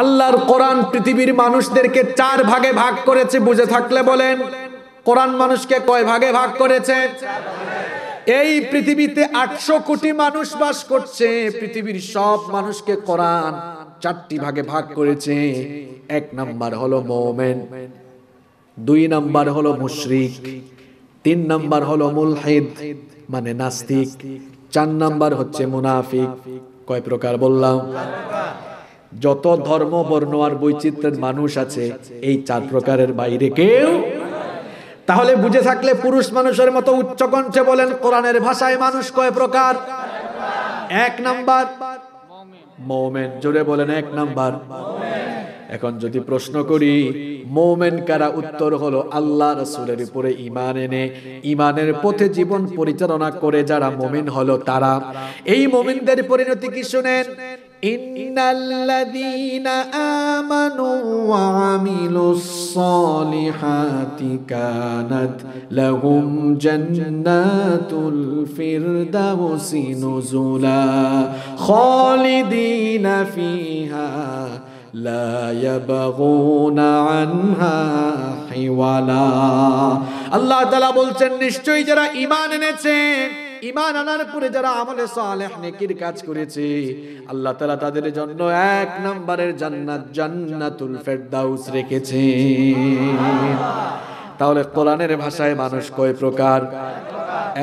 আল্লাহর কোরআন পৃথিবীর মানুষদেরকে চার ভাগে ভাগ করেছে বুঝে থাকলে বলেন কোরআন মানুষকে কয় ভাগে ভাগ করেছে এই পৃথিবীতে আটশো কোটি মানুষ বাস করছে পৃথিবীর সব মানুষকে কোরআন চারটি ভাগে ভাগ করেছে এক নাম্বার হলো মোমেন দুই নাম্বার হলো মুশরিক তিন নাম্বার হলো মুলহিদ মানে নাস্তিক চার নাম্বার হচ্ছে মুনাফিক কয় প্রকার বললাম যত ধর্ম বর্ণ আর বৈচিত্র্যের মানুষ আছে এই চার প্রকারের বাইরে কেউ তাহলে বুঝে থাকলে পুরুষ মানুষের মতো উচ্চ কণ্ঠে বলেন কোরআনের ভাষায় মানুষ কয় প্রকার এক নাম্বার মৌমেন জোরে বলেন এক নাম্বার এখন যদি প্রশ্ন করি মৌমেন কারা উত্তর হলো আল্লাহ রসুলের উপরে ইমান এনে ইমানের পথে জীবন পরিচালনা করে যারা মোমেন হলো তারা এই মোমিনদের পরিণতি কি শুনেন ان الذين امنوا وعملوا الصالحات كانت لهم جنات الفردوس نزلا خالدين فيها لا يبغون عنها حولا الله تعالى বলছেন নিশ্চয়ই جرا إيمان এনেছে ইমান আনার পরে যারা আমলে সালেহ নেকির কাজ করেছে আল্লাহ তাআলা তাদের জন্য এক নম্বরের জান্নাত জান্নাতুল ফেরদাউস রেখেছে তাহলে কোরআনের ভাষায় মানুষ কয় প্রকার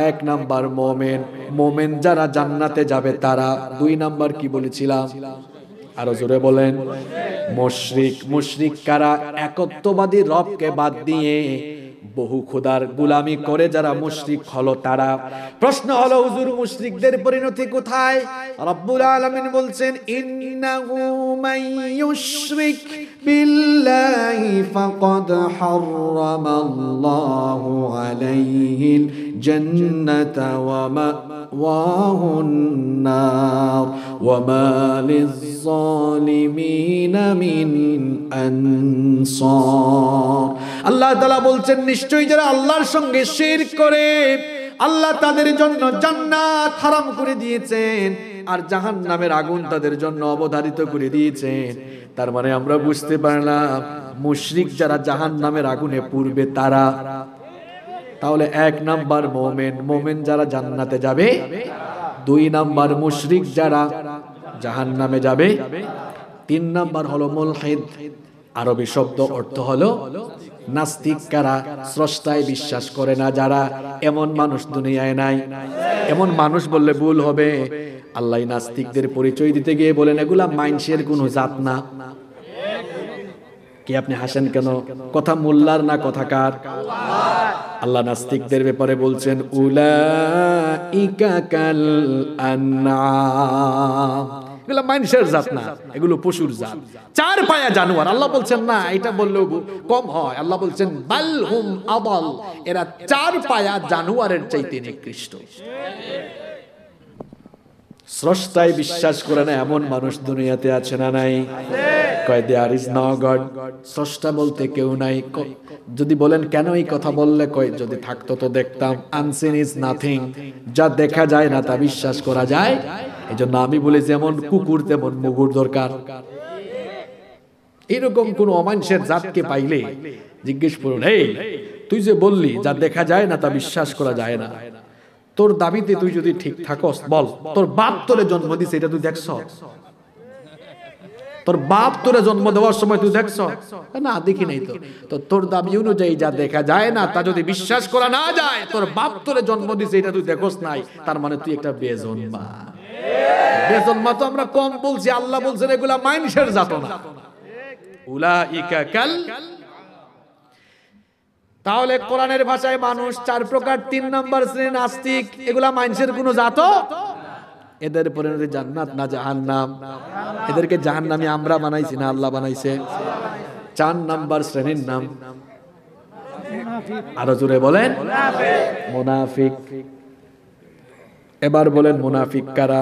এক নাম্বার মোমেন মোমেন যারা জান্নাতে যাবে তারা দুই নাম্বার কি বলেছিলাম আরো জোরে বলেন মুশরিক মুশরিক কারা একত্ববাদী রবকে বাদ দিয়ে বহু খোদার গুলামি করে যারা মুশরিক হলো তারা প্রশ্ন হলো হুজুর মুশরিকদের পরিণতি কোথায় রব্বুল আলামিন বলছেন ইন্নাহু মাইয়ুশরিক বিল্লাহি ফাকাদ হারামাল্লাহু আলাইহিল জান্নাত ওয়া মা مأواه النار وما للظالمين من أنصار আল্লাহ তালা বলছেন নিশ্চয়ই যারা আল্লাহর সঙ্গে শের করে আল্লাহ তাদের জন্য জান্নাত হারাম করে দিয়েছেন আর জাহান নামের আগুন তাদের জন্য অবধারিত করে দিয়েছেন তার মানে আমরা বুঝতে পারলাম মুশরিক যারা জাহান নামের আগুনে পূর্বে তারা তাহলে এক নাম্বার মোমেন মোমেন যারা জান্নাতে যাবে দুই নাম্বার মুশরিক যারা জাহান নামে যাবে তিন নাম্বার হলো মোলহিদ আরবি শব্দ অর্থ হলো নাস্তিক কারা স্রষ্টায় বিশ্বাস করে না যারা এমন মানুষ দুনিয়ায় নাই এমন মানুষ বললে ভুল হবে আল্লাহ নাস্তিকদের পরিচয় দিতে গিয়ে বলেন এগুলা মাইনসের কোনো জাত না কি আপনি হাসেন কেন কথা মোল্লার না কথাকার কার আল্লাহ নাস্তিকদের ব্যাপারে বলছেন উলা ইকাকাল আন্না এগুলো মানুষের জাত না এগুলো পশুর জাত চার পায়া জানোয়ার আল্লাহ বলছেন না এটা বললেও কম হয় আল্লাহ বলছেন বাল হুম আবল এরা চার পায়া জানোয়ারের চাইতে নিকৃষ্ট স্রষ্টায় বিশ্বাস করে না এমন মানুষ দুনিয়াতে আছে না নাই কয় দে আর ইজ ন গড স্রষ্টা বলতে কেউ নাই যদি বলেন কেন এই কথা বললে কয় যদি থাকতো তো দেখতাম আনসিন ইজ নাথিং যা দেখা যায় না তা বিশ্বাস করা যায় এই জন্য আমি বলি যেমন কুকুর তেমন মুগুর দরকার এরকম কোন অমানসের জাতকে পাইলে জিজ্ঞেস করুন এই তুই যে বললি যা দেখা যায় না তা বিশ্বাস করা যায় না তোর দাবিতে তুই যদি ঠিক থাকস বল তোর বাপ তোরে জন্ম দিছে এটা তুই দেখছ তোর বাপ তোরে জন্ম দেওয়ার সময় তুই দেখছ না দেখি নাই তো তো তোর দাবি অনুযায়ী যা দেখা যায় না তা যদি বিশ্বাস করা না যায় তোর বাপ তোরে জন্ম দিছে এটা তুই দেখোস নাই তার মানে তুই একটা বেজন্মা বেজন্মা তো আমরা কম বলছি আল্লাহ বলছেন এগুলা মানুষের যাতনা উলাইকা কাল তাহলে কোরআনের ভাষায় মানুষ চার প্রকার তিন নম্বর শ্রেণী নাস্তিক এগুলা মানুষের কোনো জাত এদের পরিণতি জান্নাত না নাম এদেরকে নামে আমরা বানাইছি না আল্লাহ বানাইছে চার নাম্বার শ্রেণীর নাম আরো জোরে বলেন মোনাফিক এবার বলেন মোনাফিক কারা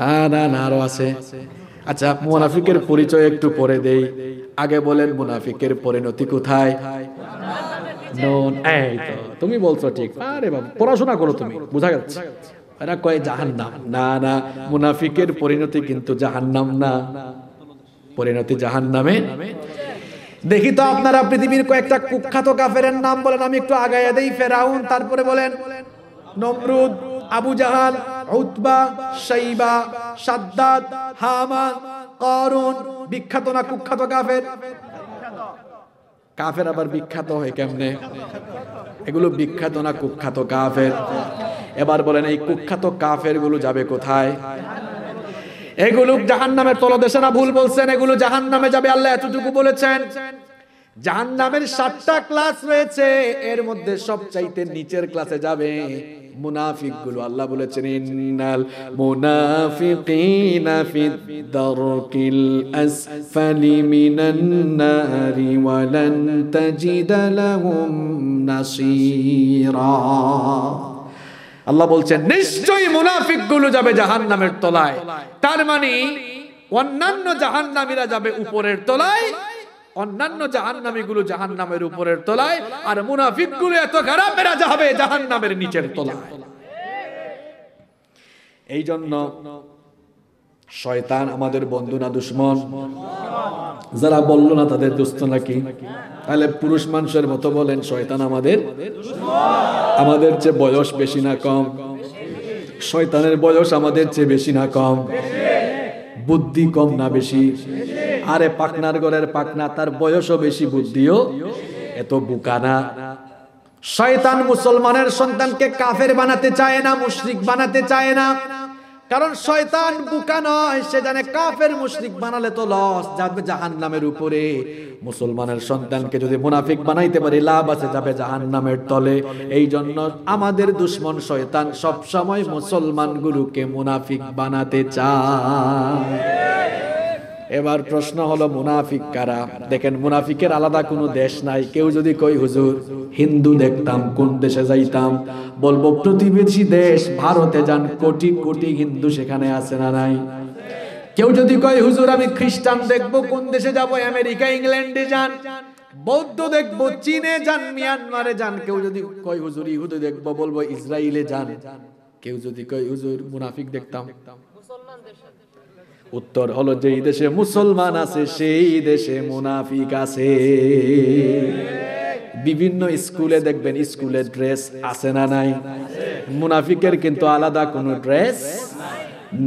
হ্যাঁ না না আরো আছে আচ্ছা, আচ্ছা মুনাফিকের পরিচয় একটু পরে দেই আগে বলেন মুনাফিকের পরিণতি কোথায় তুমি বলছো ঠিক আরে বাবা পড়াশোনা করো তুমি বোঝা যাচ্ছে এরা কয় জাহান্নাম না না মুনাফিকের পরিণতি কিন্তু জাহান্নাম না পরিণতি জাহান্নামে দেখি তো আপনারা পৃথিবীর কয়েকটা কুখ্যাত কাফের নাম বলেন আমি একটু আগাইয়া দিই ফেরাউন তারপরে বলেন বলেন নমরুদ আবু জাহাল উতবা সাইবা সাদ্দাত হামান করুন বিখ্যাত না কুখ্যাত কাফের কাফের আবার বিখ্যাত হয় কেমনে এগুলো বিখ্যাত না কুখ্যাত কাফের এবার বলেন এই কুখ্যাত কাফের গুলো যাবে কোথায় এগুলো জাহান নামের তলদেশে না ভুল বলছেন এগুলো জাহান নামে যাবে আল্লাহ এতটুকু বলেছেন জাহান নামের সাতটা ক্লাস রয়েছে এর মধ্যে সবচাইতে নিচের ক্লাসে যাবে মুনাফিক গুলো আল্লাহ বলেছেন ইন্নাল মুনাফিকিনা ফিদ্দারকিল আসফালি মিনান নারি ওয়ালান তাজিদা লাহুম নাসীরা আল্লাহ বলছেন নিশ্চয়ই মুনাফিক গুলো যাবে জাহান্নামের তলায় তার মানে অন্যান্য জাহান্নামীরা যাবে উপরের তলায় অন্যান্য জাহান জাহান নামের উপরের তলায় আর মুনাফিক গুলো এত খারাপ এরা যাবে নামের নিচের তলায় এই জন্য শয়তান আমাদের বন্ধু না দুশ্মন যারা বলল না তাদের দুস্থ নাকি তাহলে পুরুষ মানুষের মতো বলেন শয়তান আমাদের আমাদের যে বয়স বেশি না কম শয়তানের বয়স আমাদের চেয়ে বেশি না কম বুদ্ধি কম না বেশি আরে পাকনার ঘরের পাকনা তার বয়সও বেশি বুদ্ধিও এত বুকানা শয়তান মুসলমানের সন্তানকে কাফের বানাতে চায় না মুশরিক বানাতে চায় না কারণ শয়তান বুকা নয় সে জানে কাফের মুশরিক বানালে তো লস যাবে জাহান নামের উপরে মুসলমানের সন্তানকে যদি মুনাফিক বানাইতে পারি লাভ আছে যাবে জাহান নামের তলে এই জন্য আমাদের দুশ্মন শয়তান সবসময় মুসলমানগুলোকে মুনাফিক বানাতে চায় এবার প্রশ্ন হলো মুনাফিক কারা দেখেন মুনাফিকের আলাদা কোনো দেশ নাই কেউ যদি কই হুজুর হিন্দু দেখতাম কোন দেশে যাইতাম বলবো প্রতিবেশী দেশ ভারতে যান কোটি কোটি হিন্দু সেখানে আছে না নাই কেউ যদি কয় হুজুর আমি খ্রিস্টান দেখবো কোন দেশে যাব আমেরিকা ইংল্যান্ডে যান বৌদ্ধ দেখবো চীনে যান মিয়ানমারে যান কেউ যদি কয় হুজুর ইহুদি দেখবো বলবো ইসরায়েলে যান কেউ যদি কয় হুজুর মুনাফিক দেখতাম মুসলমান দেশে উত্তর হলো যেই দেশে মুসলমান আছে সেই দেশে মুনাফিক আছে বিভিন্ন স্কুলে দেখবেন স্কুলে ড্রেস আছে না নাই মুনাফিকের কিন্তু আলাদা কোনো ড্রেস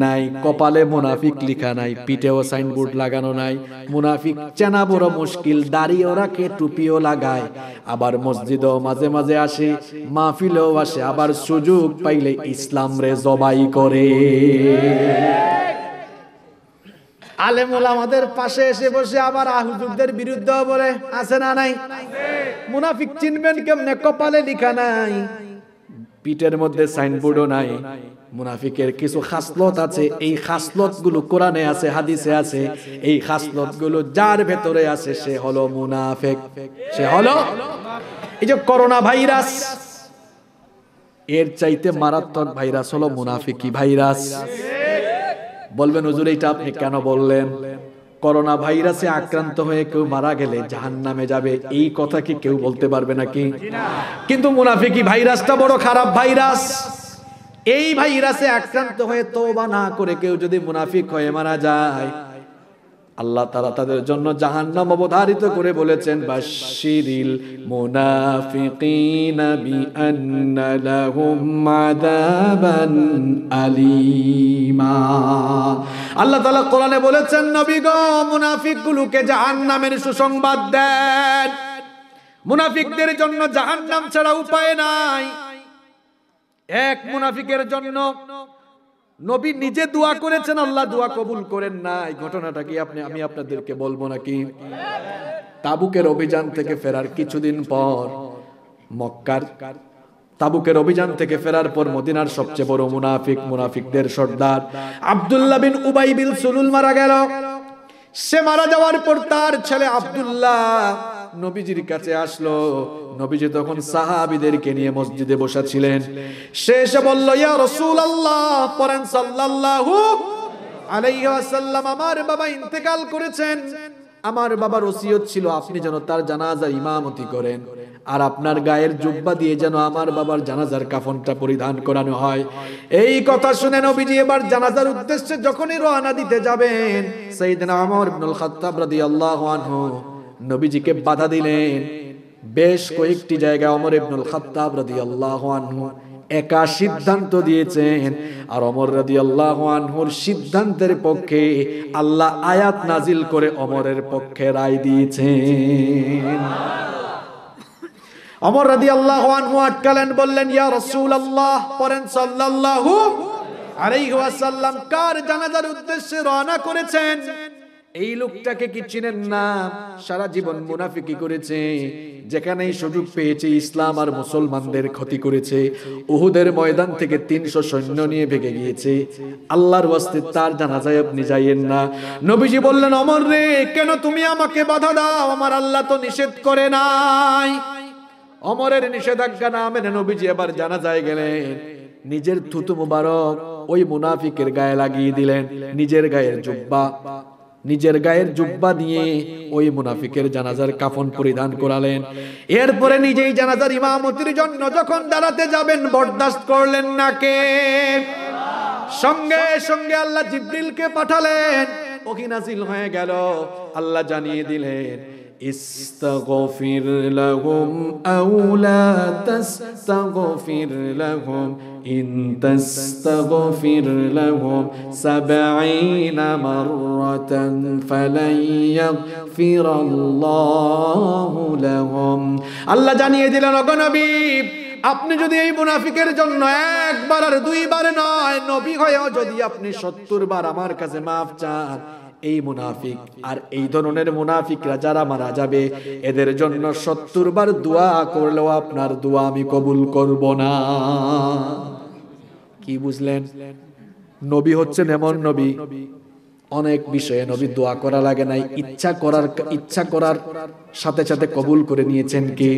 নাই কপালে মুনাফিক লিখা নাই পিঠেও সাইনবোর্ড লাগানো নাই মুনাফিক চেনা বড় মুশকিল ওরা রাখে টুপিও লাগায় আবার মসজিদও মাঝে মাঝে আসে মাহফিলেও আসে আবার সুযোগ পাইলে ইসলাম রে জবাই করে আলেমুল আমাদের পাশে এসে বসে আবার আহুজুরদের বিরুদ্ধে বলে আছে না নাই মুনাফিক চিনবেন কেমনে কপালে লিখা নাই পিঠের মধ্যে সাইনবোর্ডও নাই মুনাফিকের কিছু খাসলত আছে এই খাসলত গুলো কোরআনে আছে হাদিসে আছে এই খাসলত গুলো যার ভেতরে আছে সে হলো মুনাফেক সে হলো এই যে করোনা ভাইরাস এর চাইতে মারাত্মক ভাইরাস হলো মুনাফিকি ভাইরাস বলবেন হুজুর এইটা আপনি কেন বললেন করোনা ভাইরাসে আক্রান্ত হয়ে কেউ মারা গেলে জাহান নামে যাবে এই কথা কি কেউ বলতে পারবে নাকি কিন্তু মুনাফিকি ভাইরাসটা বড় খারাপ ভাইরাস এই ভাইরাসে আক্রান্ত হয়ে বা না করে কেউ যদি মুনাফিক হয়ে মারা যায় আল্লাহ তারা তাদের জন্য জাহান্নাম অবধারিত করে বলেছেন বাশিরিল আলিমা আল্লাহ তালা কোরআনে বলেছেন নবী গো জাহান নামের সুসংবাদ দেন মুনাফিকদের জন্য জাহান্নাম ছাড়া উপায় নাই এক মুনাফিকের জন্য নবী নিজে দোয়া করেছেন আল্লাহ দোয়া কবুল করেন না এই ঘটনাটা কি আপনি আমি আপনাদেরকে বলবো নাকি তাবুকের অভিযান থেকে ফেরার কিছুদিন পর মক্কার তাবুকের অভিযান থেকে ফেরার পর মদিনার সবচেয়ে বড় মুনাফিক মুনাফিকদের সর্দার আব্দুল্লাহ বিন উবাই বিন সুলুল মারা গেল সে মারা যাওয়ার পর তার ছেলে আব্দুল্লাহ নবীজির কাছে আসলো নবীজি তখন সাহাবিদেরকে নিয়ে মসজিদে বসা ছিলেন সে এসে বলল ইয়া রাসূলুল্লাহ পড়েন সাল্লাল্লাহু আলাইহি ওয়াসাল্লাম আমার বাবা ইন্তেকাল করেছেন আমার বাবার ওসিয়ত ছিল আপনি যেন তার জানাজার ইমামতি করেন আর আপনার গায়ের জুব্বা দিয়ে যেন আমার বাবার জানাজার কাফনটা পরিধান করানো হয় এই কথা শুনে নবীজি এবার জানাজার উদ্দেশ্যে যখনই রওনা দিতে যাবেন সাইয়েদনা ওমর ইবনুল খাত্তাব রাদিয়াল্লাহু আনহু নবীজিকে বাধা দিলেন বেশ কয়েকটি জায়গায় অমর ইবনুল খাত্তাব রাদিয়াল্লাহু আনহু একা সিদ্ধান্ত দিয়েছেন আর অমর রাদি আল্লাহর সিদ্ধান্তের পক্ষে আল্লাহ আয়াত নাজিল করে অমরের পক্ষে রায় দিয়েছেন অমর রাদি আল্লাহ আটকালেন বললেন ইয়া রসুল আল্লাহ পরেন সাল্লাল্লাহু আলাইহি ওয়াসাল্লাম কার জানাজার উদ্দেশ্যে রওনা করেছেন এই লোকটাকে কি চিনেন না সারা জীবন মুনাফিকি করেছে যেখানেই সুযোগ পেয়েছে ইসলাম আর মুসলমানদের ক্ষতি করেছে উহুদের ময়দান থেকে তিনশো সৈন্য নিয়ে ভেঙে গিয়েছে আল্লাহর ওয়াস্তে তার যায় আপনি যাইয়েন না নবীজি বললেন অমর রে কেন তুমি আমাকে বাধা দাও আমার আল্লাহ তো নিষেধ করে নাই অমরের নিষেধাজ্ঞা না মেনে নবীজি এবার যায় গেলেন নিজের থুতু মুবারক ওই মুনাফিকের গায়ে লাগিয়ে দিলেন নিজের গায়ের জুব্বা নিজের গায়ের জুব্বা দিয়ে ওই মুনাফিকের জানাজার কাফন পরিধান করালেন এরপরে নিজেই জানাজার ইমামতির জন্য যখন দাঁড়াতে যাবেন বরদাস্ত করলেন না কে সঙ্গে সঙ্গে আল্লাহ জিব্রিলকে পাঠালেন ওহি নাজিল হয়ে গেল আল্লাহ জানিয়ে দিলেন ইস্তাগফির লাহুম আওলা তাস্তাগফির লাহুম إن تستغفر لهم سبعين مرة فلن يغفر الله لهم الله جاني يدلنا نبي আপনি যদি এই মুনাফিকের জন্য একবার আর দুইবার নয় নবী হয়েও যদি আপনি সত্তর বার আমার কাছে মাফ চান এই মুনাফিক আর এই ধরনের মুনাফিকরা যারা মারা যাবে এদের জন্য সত্তর বার দোয়া করলেও আপনার দোয়া আমি কবুল করব না কি বুঝলেন নবী হচ্ছেন এমন নবী অনেক বিষয়ে নবী দোয়া করা লাগে নাই ইচ্ছা করার ইচ্ছা করার সাথে সাথে কবুল করে নিয়েছেন কি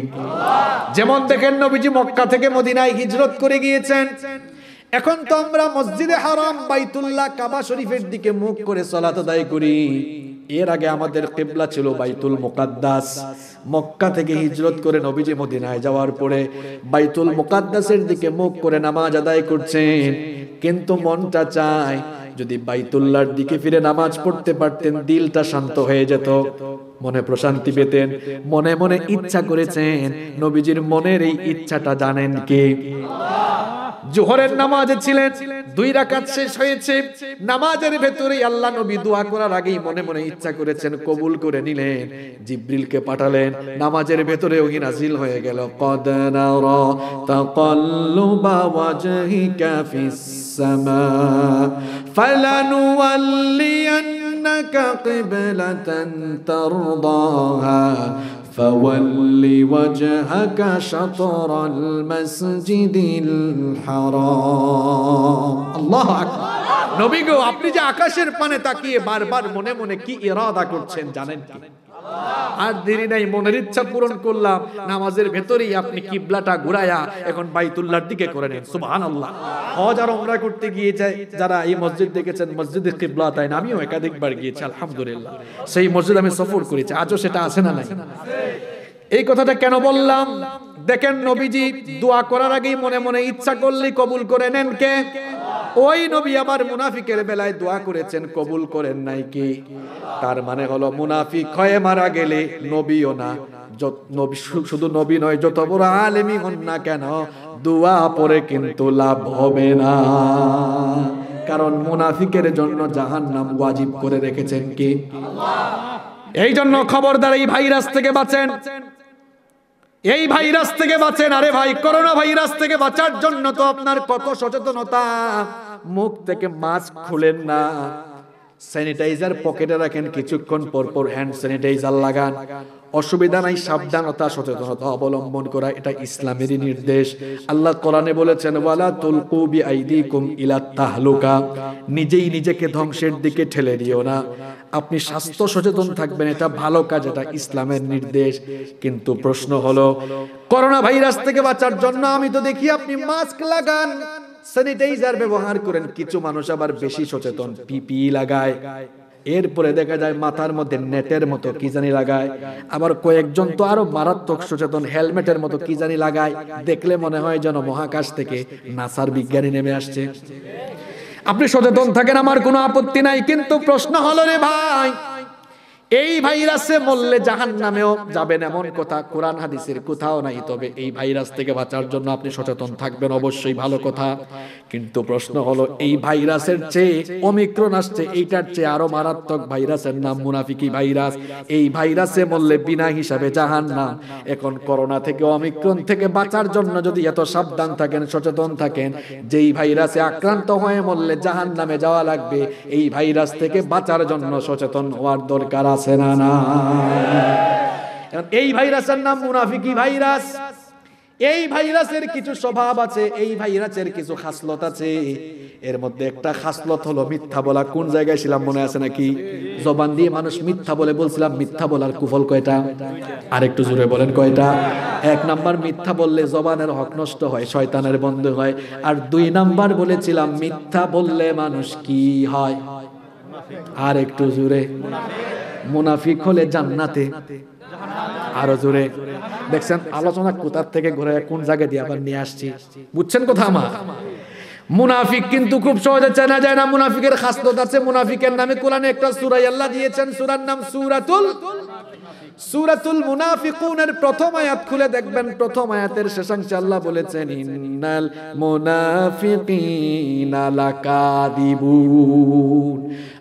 যেমন দেখেন নবীজি মক্কা থেকে মদিনায় হিজরত করে গিয়েছেন এখন তো আমরা মসজিদে হারাম বাইতুল্লাহ কাবা শরীফের দিকে মুখ করে চলাত আদায় করি এর আগে আমাদের কেবলা ছিল বাইতুল মোকাদ্দাস মক্কা থেকে হিজরত করে নবীজি মদিনায় যাওয়ার পরে বাইতুল মোকাদ্দাসের দিকে মুখ করে নামাজ আদায় করছেন কিন্তু মনটা চায় যদি বাইতুল্লার দিকে ফিরে নামাজ পড়তে পারতেন দিলটা শান্ত হয়ে যেত মনে প্রশান্তি পেতেন মনে মনে ইচ্ছা করেছেন নবীজির মনের এই ইচ্ছাটা জানেন কে জোহরের নামাজে ছিলেন দুই রাকাত শেষ হয়েছে নামাজের ভেতরে আল্লাহ নবী দোয়া করার আগেই মনে মনে ইচ্ছা করেছেন কবুল করে নিলেন জিব্রিলকে পাঠালেন নামাজের ভেতরে ওহি নাজিল হয়ে গেল কদ নারা তাকাল্লুবা ওয়াজহিকা ফিস সামা ফালানুওয়াল্লিয়ান إنك قبلة ترضاها فول وجهك شطر المسجد الحرام الله أكبر নবী গো আপনি যে আকাশের পানে তাকিয়ে বারবার মনে মনে কি ইরাদা করছেন জানেন কি আর দেরি নাই মনের ইচ্ছা পূরণ করলাম নামাজের ভেতরেই আপনি কিবলাটা ঘুরায়া এখন বাইতুল্লাহর দিকে করে নেন সুবহান আল্লাহ হজ আর ওমরা করতে গিয়ে যায় যারা এই মসজিদ দেখেছেন মসজিদের কিবলা তাই না আমিও একাধিকবার গিয়েছি আলহামদুলিল্লাহ সেই মসজিদ আমি সফর করেছি আজও সেটা আছে না নাই এই কথাটা কেন বললাম দেখেন নবীজি দোয়া করার আগেই মনে মনে ইচ্ছা করলে কবুল করে নেন কে ওই নবী আমার মুনাফিকের বেলায় দোয়া করেছেন কবুল করেন নাই কি তার মানে হলো মুনাফিক হয়ে মারা গেলে নবীও না শুধু নবী নয় যত বড় আলেমি হন না কেন দোয়া পরে কিন্তু লাভ হবে না কারণ মুনাফিকের জন্য জাহান নাম ওয়াজিব করে রেখেছেন কি এই জন্য খবরদার এই ভাইরাস থেকে বাঁচেন এই ভাইরাস থেকে বাঁচেন আরে ভাই করোনা ভাইরাস থেকে বাঁচার জন্য তো আপনার কত সচেতনতা মুখ থেকে মাস্ক খুলেন না স্যানিটাইজার পকেটে রাখেন কিছুক্ষণ পর পর হ্যান্ড স্যানিটাইজার লাগান অসুবিধা নাই সাবধানতা সচেতনতা অবলম্বন করা এটা ইসলামেরই নির্দেশ আল্লাহ কোরআনে বলেছেন ওয়ালা তুলকু বিআইদিকুম ইলা তাহলুকা নিজেই নিজেকে ধ্বংসের দিকে ঠেলে দিও না আপনি স্বাস্থ্য সচেতন থাকবেন এটা ভালো কাজ এটা ইসলামের নির্দেশ কিন্তু প্রশ্ন হলো করোনা ভাইরাস থেকে বাঁচার জন্য আমি তো দেখি আপনি মাস্ক লাগান স্যানিটাইজার ব্যবহার করেন কিছু মানুষ আবার বেশি সচেতন পিপি লাগায় এরপরে দেখা যায় মাথার মধ্যে নেটের মতো কি জানি লাগায় আবার কয়েকজন তো আরো মারাত্মক সচেতন হেলমেটের মতো কি জানি লাগায় দেখলে মনে হয় যেন মহাকাশ থেকে নাসার বিজ্ঞানী নেমে আসছে আপনি সচেতন থাকেন আমার কোনো আপত্তি নাই কিন্তু প্রশ্ন হলো রে ভাই এই ভাইরাসে মরলে জাহান নামেও যাবেন এমন কথা কোরআন হাদিসের কোথাও নাই তবে এই ভাইরাস থেকে বাঁচার জন্য আপনি সচেতন থাকবেন অবশ্যই ভালো কথা কিন্তু প্রশ্ন হলো এই ভাইরাসের চেয়ে অমিক্রণ আসছে এইটার চেয়ে আরো মারাত্মক ভাইরাসের নাম মুনাফিকি ভাইরাস এই ভাইরাসে মরলে বিনা হিসাবে জাহান না এখন করোনা থেকে অমিক্রণ থেকে বাঁচার জন্য যদি এত সাবধান থাকেন সচেতন থাকেন যেই ভাইরাসে আক্রান্ত হয়ে মরলে জাহান নামে যাওয়া লাগবে এই ভাইরাস থেকে বাঁচার জন্য সচেতন হওয়ার দরকার আছে আছে না না এই ভাইরাসের নাম মুনাফিকি ভাইরাস এই ভাইরাসের কিছু স্বভাব আছে এই ভাইরাসের কিছু খাসলত আছে এর মধ্যে একটা খাসলত হলো মিথ্যা বলা কোন জায়গায় ছিলাম মনে আছে নাকি জবান দিয়ে মানুষ মিথ্যা বলে বলছিলাম মিথ্যা বলার কুফল কয়টা আর একটু জোরে বলেন কয়টা এক নাম্বার মিথ্যা বললে জবানের হক নষ্ট হয় শয়তানের বন্ধ হয় আর দুই নাম্বার বলেছিলাম মিথ্যা বললে মানুষ কি হয় আর একটু জোরে মুনাফিক হলে জান্নাতে আরো জোরে দেখছেন আলোচনা কোথার থেকে ঘুরে কোন জায়গা দিয়ে আবার নিয়ে আসছি বুঝছেন কথা আমার মুনাফিক কিন্তু খুব সহজে চেনা যায় না মুনাফিকের খাসলত আছে মুনাফিকের নামে কোরআনে একটা সুরাই আল্লাহ দিয়েছেন সুরার নাম সুরাতুল সুরাতুল মুনাফিকুনের প্রথম আয়াত খুলে দেখবেন প্রথম আয়াতের শেষাংশে আল্লাহ বলেছেন ইন্নাল মুনাফিকিনা লাকাদিবুন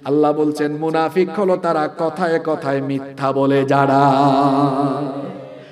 আল্লাহ বলছেন মুনাফিক হলো তারা কথায় কথায় মিথ্যা বলে যারা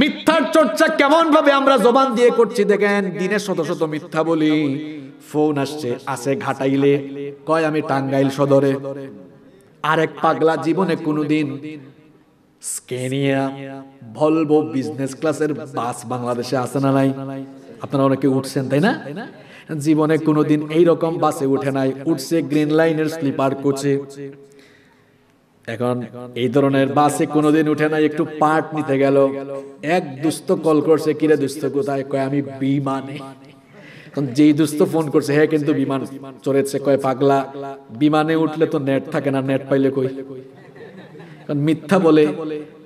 মিথ্যার চর্চা কেমন ভাবে আমরা জবান দিয়ে করছি দেখেন দিনে শত শত মিথ্যা বলি ফোন আসছে আসে ঘাটাইলে কয় আমি টাঙ্গাইল সদরে আরেক পাগলা জীবনে কোনোদিন স্কেনিয়া ভলভো বিজনেস ক্লাসের বাস বাংলাদেশে আসে না নাই আপনারা অনেকে উঠছেন তাই না জীবনে কোনোদিন এইরকম বাসে উঠে নাই উঠছে গ্রিন লাইনের স্লিপার কোচে এখন এই ধরনের বাসে কোনোদিন উঠে না একটু পার্ট নিতে গেল এক দুস্থ কল করছে কিরে দুস্থ কোথায় কয় আমি বিমানে যেই দুস্থ ফোন করছে হ্যাঁ কিন্তু বিমান চড়েছে কয় পাগলা বিমানে উঠলে তো নেট থাকে না নেট পাইলে কই মিথ্যা বলে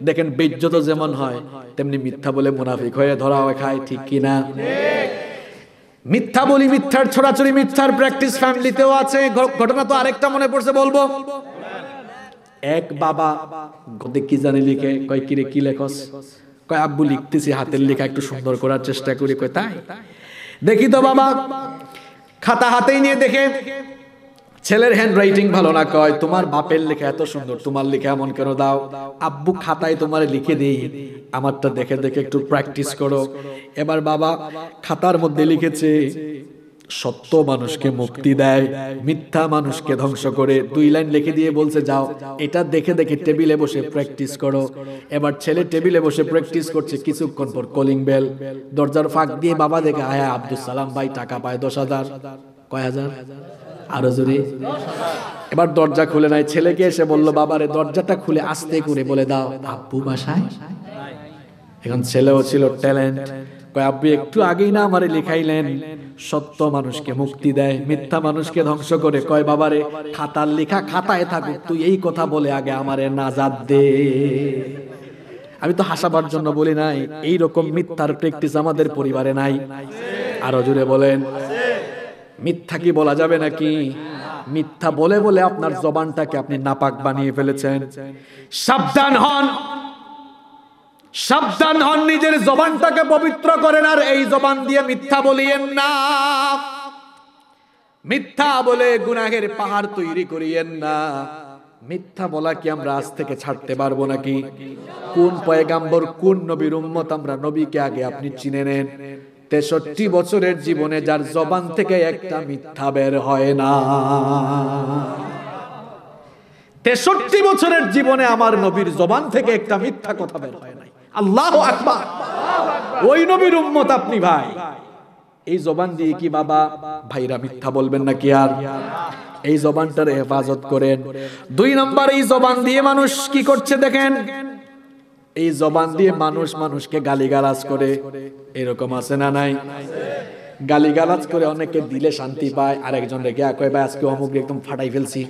দেখেন বেজ্জত যেমন হয় তেমনি মিথ্যা বলে মুনাফিক হয়ে ধরা হয় খায় ঠিক কিনা মিথ্যা বলি মিথ্যার ছোড়াছড়ি মিথ্যার প্র্যাকটিস ফ্যামিলিতেও আছে ঘটনা তো আরেকটা মনে পড়ছে বলবো এক বাবা গদে কি জানি লিখে কয় কিরে কি লেখস কয় আব্বু লিখতেছি হাতের লেখা একটু সুন্দর করার চেষ্টা করি কয় তাই দেখি তো বাবা খাতা হাতেই নিয়ে দেখে ছেলের হ্যান্ড রাইটিং ভালো না কয় তোমার বাপের লেখা এত সুন্দর তোমার লেখা এমন কেন দাও আব্বু খাতায় তোমার লিখে দিই আমারটা দেখে দেখে একটু প্র্যাকটিস করো এবার বাবা খাতার মধ্যে লিখেছে সত্য মানুষকে মুক্তি দেয় মিথ্যা মানুষকে ধ্বংস করে দুই লাইন লিখে দিয়ে বলছে যাও এটা দেখে দেখে টেবিলে বসে প্র্যাকটিস করো এবার ছেলে টেবিলে বসে প্র্যাকটিস করছে কিছুক্ষণ পর কলিং বেল দরজার ফাঁক দিয়ে বাবা দেখে আয়া আব্দুল সালাম ভাই টাকা পায় দশ হাজার কয় হাজার আরো জোরে এবার দরজা খুলে নাই ছেলেকে এসে বাবা বাবারে দরজাটা খুলে আস্তে করে বলে দাও আব্বু বাসায় এখন ছেলেও ছিল ট্যালেন্ট কয় আব্বু একটু আগেই না আমারে লেখাইলেন সত্য মানুষকে মুক্তি দেয় মিথ্যা মানুষকে ধ্বংস করে কয় বাবারে খাতার লেখা খাতায় থাকুক তুই এই কথা বলে আগে আমারে নাজাদ দে আমি তো হাসাবার জন্য বলি নাই এই রকম মিথ্যার প্র্যাকটিস আমাদের পরিবারে নাই আরো জুড়ে বলেন মিথ্যা কি বলা যাবে নাকি মিথ্যা বলে বলে আপনার জবানটাকে আপনি নাপাক বানিয়ে ফেলেছেন সাবধান হন সাবধান হন নিজের জবানটাকে পবিত্র করেন আর এই জবান দিয়ে মিথ্যা বলিয়েন না মিথ্যা বলে গুনাহের পাহাড় তৈরি করিয়েন না মিথ্যা বলা কি আমরা আজ থেকে ছাড়তে পারবো নাকি কোন পয়গাম্বর কোন নবীর উম্মত আমরা নবীকে আগে আপনি চিনে নেন তেষট্টি বছরের জীবনে যার জবান থেকে একটা মিথ্যা বের হয় না তেষট্টি বছরের জীবনে আমার নবীর জবান থেকে একটা মিথ্যা কথা বের হয় নাই আল্লাহ আকবার ওই নবীর উম্মত আপনি ভাই এই জবান দিয়ে কি বাবা ভাইরা মিথ্যা বলবেন না কি আর এই জবানটার হেফাজত করেন দুই নাম্বার এই জবান দিয়ে মানুষ কি করছে দেখেন এই জবান দিয়ে মানুষ মানুষকে গালিগালাজ করে এরকম আছে না নাই গালিগালাজ করে অনেকে দিলে শান্তি পায় আরেকজন রেগে কয় ভাই আজকে অমুক একদম ফাটাই ফেলছি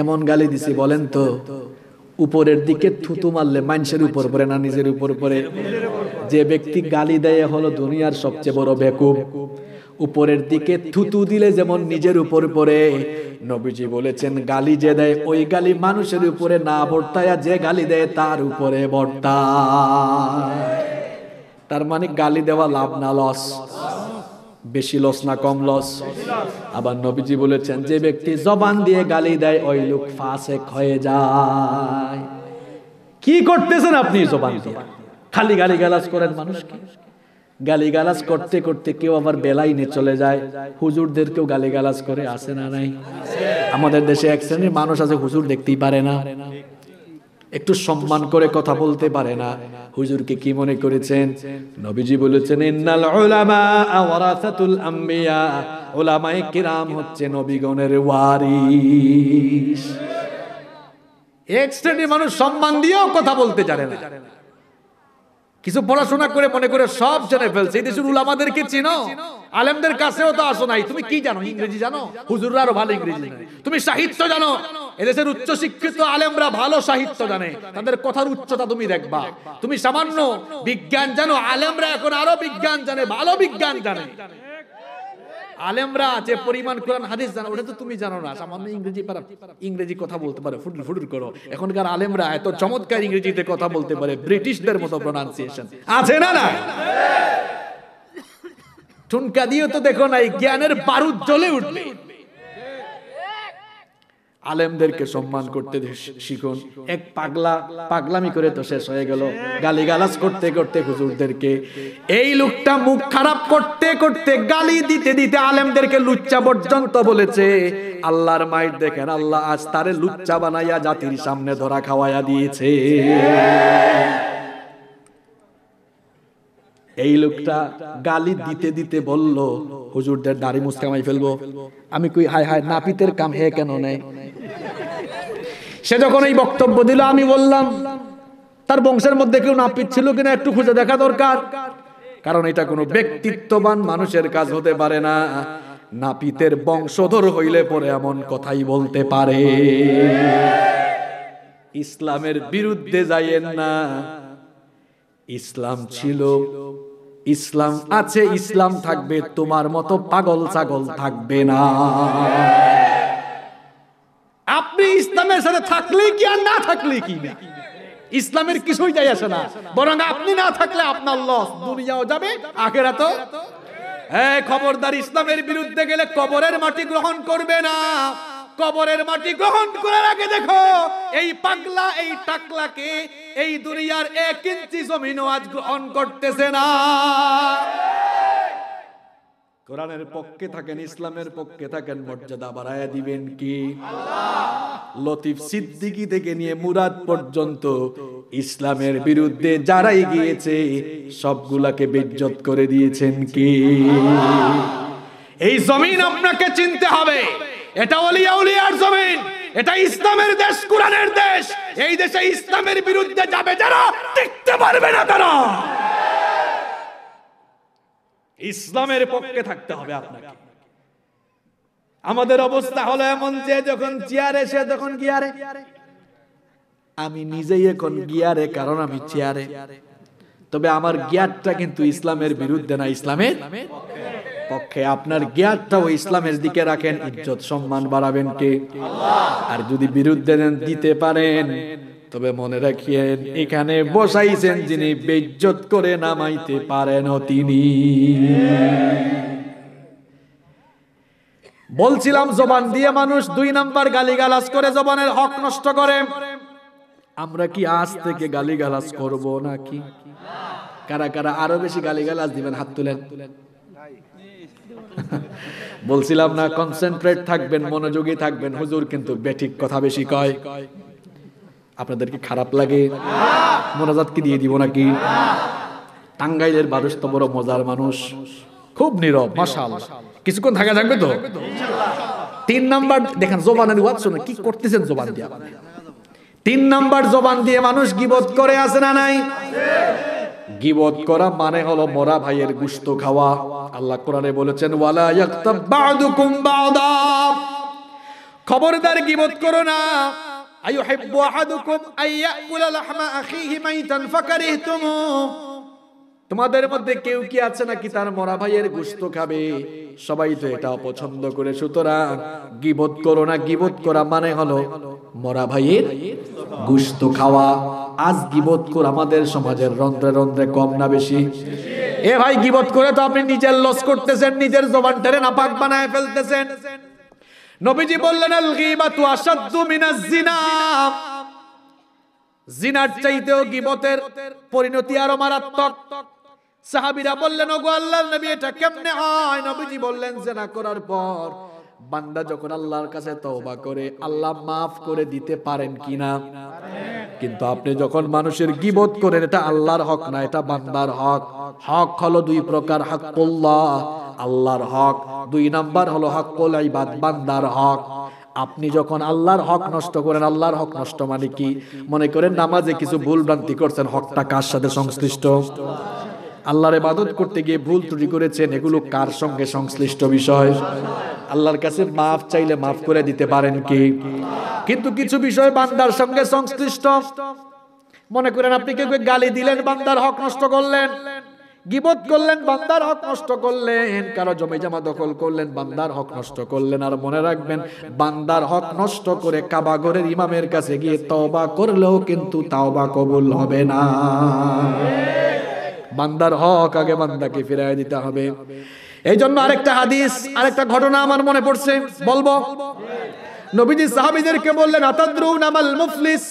এমন গালি দিছি বলেন তো উপরের দিকে থুতু মারলে মানুষের উপর পরে না নিজের উপর পরে যে ব্যক্তি গালি দেয় হলো দুনিয়ার সবচেয়ে বড় বেকুব উপরের দিকে থুতু দিলে যেমন নিজের উপর পরে নবীজি বলেছেন গালি যে দেয় ওই গালি মানুষের উপরে না বর্তায় যে গালি দেয় তার উপরে বর্তায় তার মানে গালি দেওয়া লাভ না লস বেশি লস না কম লস আবার নবীজি বলেছেন যে ব্যক্তি জবান দিয়ে গালি দেয় ওই লোক ফাঁসেক হয়ে যায় কি করতেছেন আপনি জবান দিয়ে খালি গালি গালাজ করেন মানুষকে গালি গালাজ করতে করতে কেউ আবার নিয়ে চলে যায় কেউ গালি গালাজ করে আসে না নাই আমাদের দেশে এক শ্রেণীর মানুষ আছে হুজুর দেখতেই পারে না একটু সম্মান করে কথা বলতে পারে না হুজুরকে কি মনে করেছেন নবীজি বলেছেন ইন্নাল উলামা ওয়ারাসাতুল আমবিয়া উলামায়ে কিরাম হচ্ছে নবীগণের ওয়ারিস এক শ্রেণীর মানুষ সম্মান দিয়েও কথা বলতে জানে না কিছু পড়াশোনা করে মনে করে সব জেনে ফেলছে এই দেশের উলামাদেরকে চিনো আলেমদের কাছেও তো আসো নাই তুমি কি জানো ইংরেজি জানো হুজুররা আরো ভালো ইংরেজি তুমি সাহিত্য জানো এদেশের উচ্চ শিক্ষিত আলেমরা ভালো সাহিত্য জানে তাদের কথার উচ্চতা তুমি দেখবা তুমি সামান্য বিজ্ঞান জানো আলেমরা এখন আরো বিজ্ঞান জানে ভালো বিজ্ঞান জানে আলেমরা যে পরিমাণ কোরআন হাদিস জানো ওটা তো তুমি জানো না সামান্য ইংরেজি পারা ইংরেজি কথা বলতে পারে ফুটুর ফুটুর করো এখনকার আলেমরা এত চমৎকার ইংরেজিতে কথা বলতে পারে ব্রিটিশদের মতো প্রোনাউন্সিয়েশন আছে না না ঠুনকা দিয়ে তো দেখো নাই জ্ঞানের বারুদ জ্বলে উঠবে আলেমদেরকে সম্মান করতে শিখুন এক পাগলা পাগলামি করে তো শেষ হয়ে গেল গালিগালাজ করতে করতে হুজুরদেরকে এই লোকটা মুখ খারাপ করতে করতে গালি দিতে দিতে আলেমদেরকে লুচ্চা পর্যন্ত বলেছে আল্লাহর মায়ের দেখেন আল্লাহ আজ তারে লুচ্চা বানাইয়া জাতির সামনে ধরা খাওয়াইয়া দিয়েছে এই লোকটা গালি দিতে দিতে বলল হুজুরদের দাড়ি মুসকামাই ফেলবো আমি কই হায় হায় নাপিতের কাম হে কেন নেই সে যখন এই বক্তব্য দিল আমি বললাম তার বংশের মধ্যে কেউ নাপিত ছিল কিনা একটু খুঁজে দেখা দরকার কারণ এটা কোনো ব্যক্তিত্ববান মানুষের কাজ হতে পারে না নাপিতের বংশধর হইলে পরে এমন কথাই বলতে পারে ইসলামের বিরুদ্ধে যাইয়েন না ইসলাম ছিল ইসলাম আছে ইসলাম থাকবে তোমার মতো পাগল ছাগল থাকবে না আপনি ইসলামের সাথে থাকলে কি আর না থাকলে কি না ইসলামের কিছুই যাই আসে না বরং আপনি না থাকলে আপনার লস দুনিয়াও যাবে আখেরা তো হ্যাঁ খবরদার ইসলামের বিরুদ্ধে গেলে কবরের মাটি গ্রহণ করবে না কবরের মাটি গ্রহণ করার আগে দেখো এই পাগলা এই টাকলাকে এই দুনিয়ার এক ইঞ্চি জমিনও আজ গ্রহণ করতেছে না কোরআনের পক্ষে থাকেন ইসলামের পক্ষে থাকেন মর্যাদা বাড়ায় দিবেন কি লতিফ সিদ্দিকি থেকে নিয়ে মুরাদ পর্যন্ত ইসলামের বিরুদ্ধে যারাই গিয়েছে সবগুলাকে বিজ্জত করে দিয়েছেন কি এই জমিন আপনাকে চিনতে হবে এটা অলিয়া উলিয়ার জমিন এটা ইসলামের দেশ কোরআনের দেশ এই দেশে ইসলামের বিরুদ্ধে যাবে যারা টিকতে পারবে না তারা ইসলামের পক্ষে থাকতে হবে আপনাকে আমাদের অবস্থা হলো এমন যে যখন চেয়ারে সে তখন গিয়ারে আমি নিজেই এখন গিয়ারে কারণ আমি চেয়ারে তবে আমার গিয়ারটা কিন্তু ইসলামের বিরুদ্ধে না ইসলামের পক্ষে আপনার ও ইসলামের দিকে রাখেন ইজ্জত সম্মান বাড়াবেন কে আর যদি বিরুদ্ধে দিতে পারেন তবে মনে রাখিয়েন এখানে বসাইছেন যিনি বেজ্জত করে নামাইতে পারেন তিনি বলছিলাম জবান দিয়ে মানুষ দুই নাম্বার গালিগালাজ করে জবানের হক নষ্ট করে আমরা কি আজ থেকে গালিগালাজ করব নাকি কারা কারা আরো বেশি গালিগালাজ দিবেন হাত তুলেন বলছিলাম না কনসেন্ট্রেট থাকবেন মনোযোগী থাকবেন হুজুর কিন্তু বেঠিক কথা বেশি কয় আপনাদেরকে খারাপ লাগে মোনাজাতকে দিয়ে দিব নাকি টাঙ্গাইলের মানুষ তো বড় মজার মানুষ খুব নীরব মাশাল কিছুক্ষণ থাকা থাকবে তো তিন নাম্বার দেখেন জোবানের ওয়াজ শুনে কি করতেছেন জোবান দিয়ে তিন নাম্বার জবান দিয়ে মানুষ গিবত করে আছে না নাই গিবত করা মানে হলো মরা ভাইয়ের গুস্ত খাওয়া আল্লাহ কোরআনে বলেছেন ওয়ালা ইয়াকতাব বাদুকুম বাদা খবরদার গিবত করো না আইউহিব্বু আহাদুকুম তোমাদের মধ্যে কেউ কি আছে নাকি তার মরা ভাইয়ের গোস্ত খাবে সবাই তো এটা অপছন্দ করে সুতরাং গিবত করো না গিবত করা মানে হলো মরা ভাইয়ের গোস্ত খাওয়া আজ গিবত করে আমাদের সমাজের রন্ধ্রে রন্ধ্রে কম না বেশি এ ভাই গিবত করে তো আপনি নিজের লস করতেছেন নিজের জবানটারে নাপাক বানায় ফেলতেছেন নবীজি বললেন আল গীবাতু মিনাজ জিনা জিনার চাইতেও গীবতের পরিণতি আরো মারাত্মক সাহাবীরা বললেন ওগো আল্লাহর নবী এটা কেমনে হয় নবীজি বললেন জেনা করার পর বান্দা যখন আল্লাহর কাছে তওবা করে আল্লাহ মাফ করে দিতে পারেন কিনা পারেন কিন্তু আপনি যখন মানুষের গিবত করেন এটা আল্লাহর হক না এটা বান্দার হক হক হলো দুই প্রকার হাক্কুল্লাহ আল্লাহর হক দুই নাম্বার হলো কলাই বাদ বান্দার হক আপনি যখন আল্লাহর হক নষ্ট করেন আল্লাহর হক নষ্ট মানে কি মনে করেন নামাজে কিছু ভুল ভ্রান্তি করছেন হকটা কার সাথে সংশ্লিষ্ট আল্লাহর এবাদত করতে গিয়ে ভুল ত্রুটি করেছেন এগুলো কার সঙ্গে সংশ্লিষ্ট বিষয় আল্লাহর কাছে মাফ চাইলে মাফ করে দিতে পারেন কি কিন্তু কিছু বিষয় বান্দার সঙ্গে সংশ্লিষ্ট মনে করেন আপনি কেউ গালি দিলেন বান্দার হক নষ্ট করলেন গিবত করলেন বান্দার হক নষ্ট করলেন কারো জমি জামা দখল করলেন বান্দার হক নষ্ট করলেন আর মনে রাখবেন বান্দার হক নষ্ট করে কাবাগরের ইমামের কাছে গিয়ে তবা করলেও কিন্তু তাওবা কবুল হবে না বান্দার হক আগে বান্দাকে ফিরাই দিতে হবে এই জন্য আরেকটা হাদিস আরেকটা ঘটনা আমার মনে পড়ছে বলবো নবীজি সাহাবিদেরকে বললেন আতাদ্রুন নামাল মুফলিস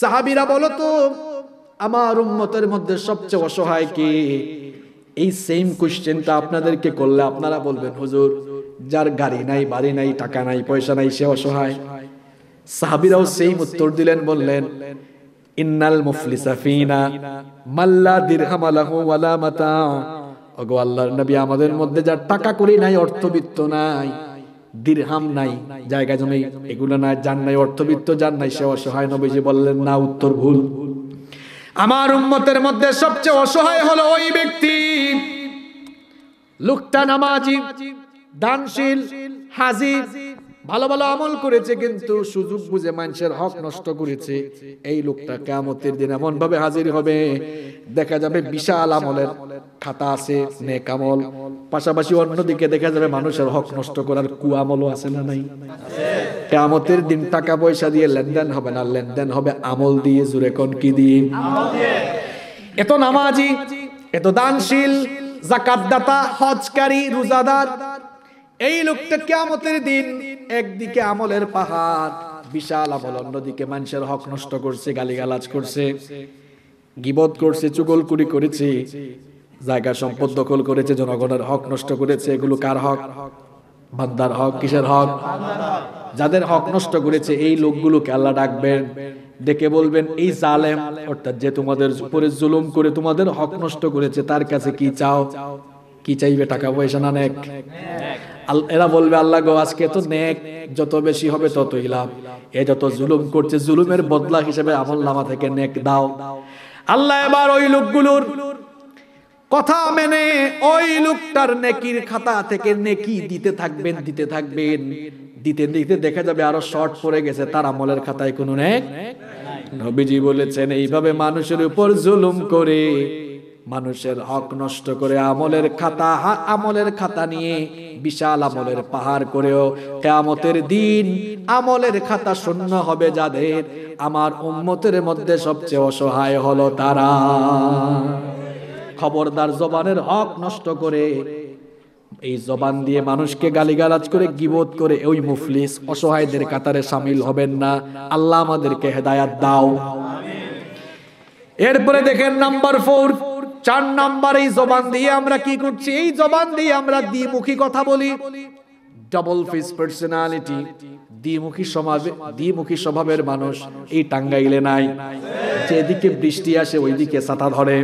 সাহাবিরা বলো তো আমার উম্মতের মধ্যে সবচেয়ে অসহায় কি এই সেম কোশ্চেনটা আপনাদেরকে করলে আপনারা বলবেন হুজুর যার গাড়ি নাই বাড়ি নাই টাকা নাই পয়সা নাই সে অসহায় সাহাবিরাও সেই উত্তর দিলেন বললেন ইন্নাল মুফলিসাফিনা মাল্লা ওয়ালা মাতা ওগো আল্লাহর নবী আমাদের মধ্যে যার টাকা নাই অর্থবিত্ত নাই দিরহাম নাই জায়গা জমি এগুলো নাই যার নাই অর্থবিত্ত যার নাই সে অসহায় নবীজি বললেন না উত্তর ভুল আমার উম্মতের মধ্যে সবচেয়ে অসহায় হলো ওই ব্যক্তি লুকটা নামাজি দানশীল হাজির ভালো ভালো আমল করেছে কিন্তু সুযোগ বুঝে মানুষের হক নষ্ট করেছে এই লোকটা কেমতের দিন এমন ভাবে হাজির হবে দেখা যাবে বিশাল আমলের খাতা আছে নেক আমল পাশাপাশি অন্যদিকে দেখা যাবে মানুষের হক নষ্ট করার কুয়ামলও আছে না নাই কেমতের দিন টাকা পয়সা দিয়ে লেনদেন হবে না লেনদেন হবে আমল দিয়ে জুড়ে কন কি দিয়ে এত নামাজি এত দানশীল জাকাতদাতা হজকারী রোজাদার এই লোকটা কেমতের দিন একদিকে আমলের পাহাড় বিশাল আমল অন্যদিকে মানুষের হক নষ্ট করছে গালিগালাজ করছে গিবত করছে কুড়ি করেছে জায়গা সম্পদ দখল করেছে জনগণের হক নষ্ট করেছে এগুলো কার হক বান্দার হক কিসের হক যাদের হক নষ্ট করেছে এই লোকগুলো আল্লাহ ডাকবেন ডেকে বলবেন এই জালেম অর্থাৎ যে তোমাদের উপরে জুলুম করে তোমাদের হক নষ্ট করেছে তার কাছে কি চাও কি চাইবে টাকা পয়সা না নেক এরা বলবে আল্লাহ গো আজকে তো নেক যত বেশি হবে ততই লাভ এ যত জুলুম করছে জুলুমের বদলা হিসেবে আমল নামা থেকে নেক দাও আল্লাহ এবার ওই লোকগুলোর কথা মেনে ওই লোকটার নেকির খাতা থেকে নেকি দিতে থাকবেন দিতে থাকবেন দিতে দিতে দেখা যাবে আরো শর্ট পড়ে গেছে তার আমলের খাতায় কোনো নেক নবীজি বলেছেন এইভাবে মানুষের উপর জুলুম করে মানুষের হক নষ্ট করে আমলের খাতা আমলের খাতা নিয়ে বিশাল আমলের পাহাড় করেও কেয়ামতের দিন আমলের খাতা শূন্য হবে যাদের আমার উন্মতের মধ্যে সবচেয়ে অসহায় হলো তারা খবরদার জবানের হক নষ্ট করে এই জবান দিয়ে মানুষকে গালিগালাজ করে গিবোধ করে ওই মুফলিস অসহায়দের কাতারে সামিল হবেন না আল্লাহ আমাদেরকে হেদায়াত দাও এরপরে দেখেন নাম্বার ফোর চার নাম্বার এই জবান দিয়ে আমরা কি করছি এই জবান দিয়ে আমরা দ্বিমুখী কথা বলি ডাবল ফেস পার্সোনালিটি দ্বিমুখী স্বভাব দ্বিমুখী স্বভাবের মানুষ এই টাঙ্গাইলে নাই যেদিকে বৃষ্টি আসে ওইদিকে ছাতা ধরে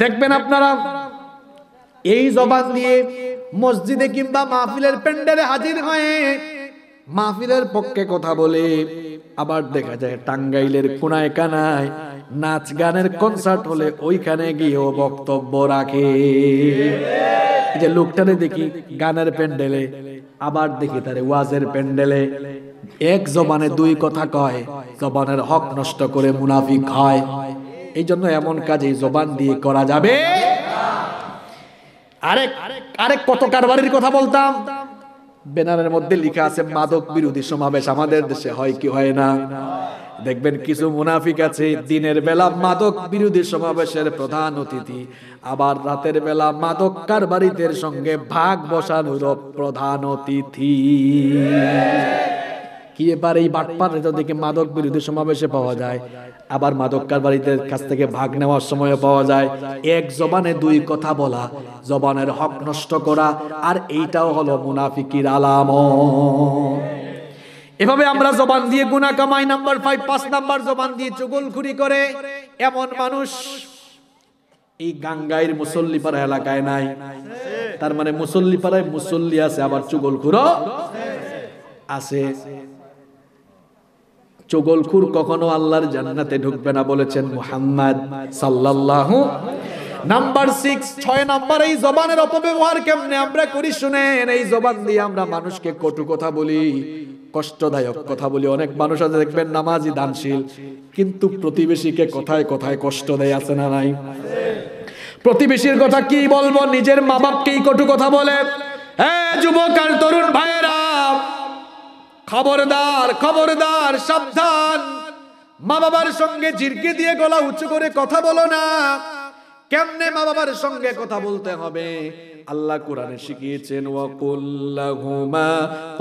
দেখবেন আপনারা এই জবান দিয়ে মসজিদে কিংবা মাহফিলের প্যান্ডেলে হাজির হয়ে মাহফিলের পক্ষে কথা বলে আবার দেখা যায় টাঙ্গাইলের কোনায় কানায় নাচ গানের কনসার্ট হলে ওইখানে গিয়েও বক্তব্য রাখে যে লোকটারে দেখি গানের প্যান্ডেলে আবার দেখি তারে ওয়াজের প্যান্ডেলে এক জবানে দুই কথা কয় জবানের হক নষ্ট করে মুনাফিক হয় এই জন্য এমন কাজে জবান দিয়ে করা যাবে আরেক আরেক কত কারবারির কথা বলতাম বেনারের মধ্যে লেখা আছে মাদক বিরোধী সমাবেশ আমাদের দেশে হয় কি হয় না দেখবেন কিছু মুনাফিক আছে দিনের বেলা মাদক বিরোধী সমাবেশের প্রধান অতিথি আবার রাতের বেলা মাদক কারবারিদের সঙ্গে ভাগ বসানোর প্রধান অতিথি কি এবার এই বাটপার দেখে মাদক বিরোধী সমাবেশে পাওয়া যায় আবার মাদক কারবারিদের কাছ থেকে ভাগ নেওয়ার সময় পাওয়া যায় এক জবানে দুই কথা বলা জবানের হক নষ্ট করা আর এইটাও হলো মুনাফিকির আলামত এভাবে আমরা জবান দিয়ে গুনা কামাই নাম্বার ফাইভ পাঁচ নাম্বার জবান দিয়ে খুরি করে এমন মানুষ এই গাঙ্গাইয়ের মুসল্লিপাড়া এলাকায় নাই তার মানে মুসল্লিপাড়ায় মুসল্লি আছে আবার চুগল চুগলখুরও আছে চুগলখুর কখনো আল্লাহর জান্নাতে ঢুকবে না বলেছেন মুহাম্মদ সাল্লাল্লাহু নাম্বার সিক্স ছয় নাম্বার এই জবানের অপব্যবহার কেমনে আমরা করি শুনেন এই জবান দিয়ে আমরা মানুষকে কটু কথা বলি কষ্টদায়ক কথা বলি অনেক মানুষ আছে দেখবেন নামাজি দানশীল কিন্তু প্রতিবেশীকে কথায় কথায় কষ্ট দেয় আছে না নাই প্রতিবেশীর কথা কি বলবো নিজের মা বাপকেই কটু কথা বলে যুবক আর তরুণ ভাইয়েরা খবরদার খবরদার সাবধান মা বাবার সঙ্গে জিরকে দিয়ে গলা উঁচু করে কথা বলো না কেমনে মা বাবার সঙ্গে কথা বলতে হবে আল্লাহ কোরআনে শিখিয়েছেন ওয়াকুল্লাহুমা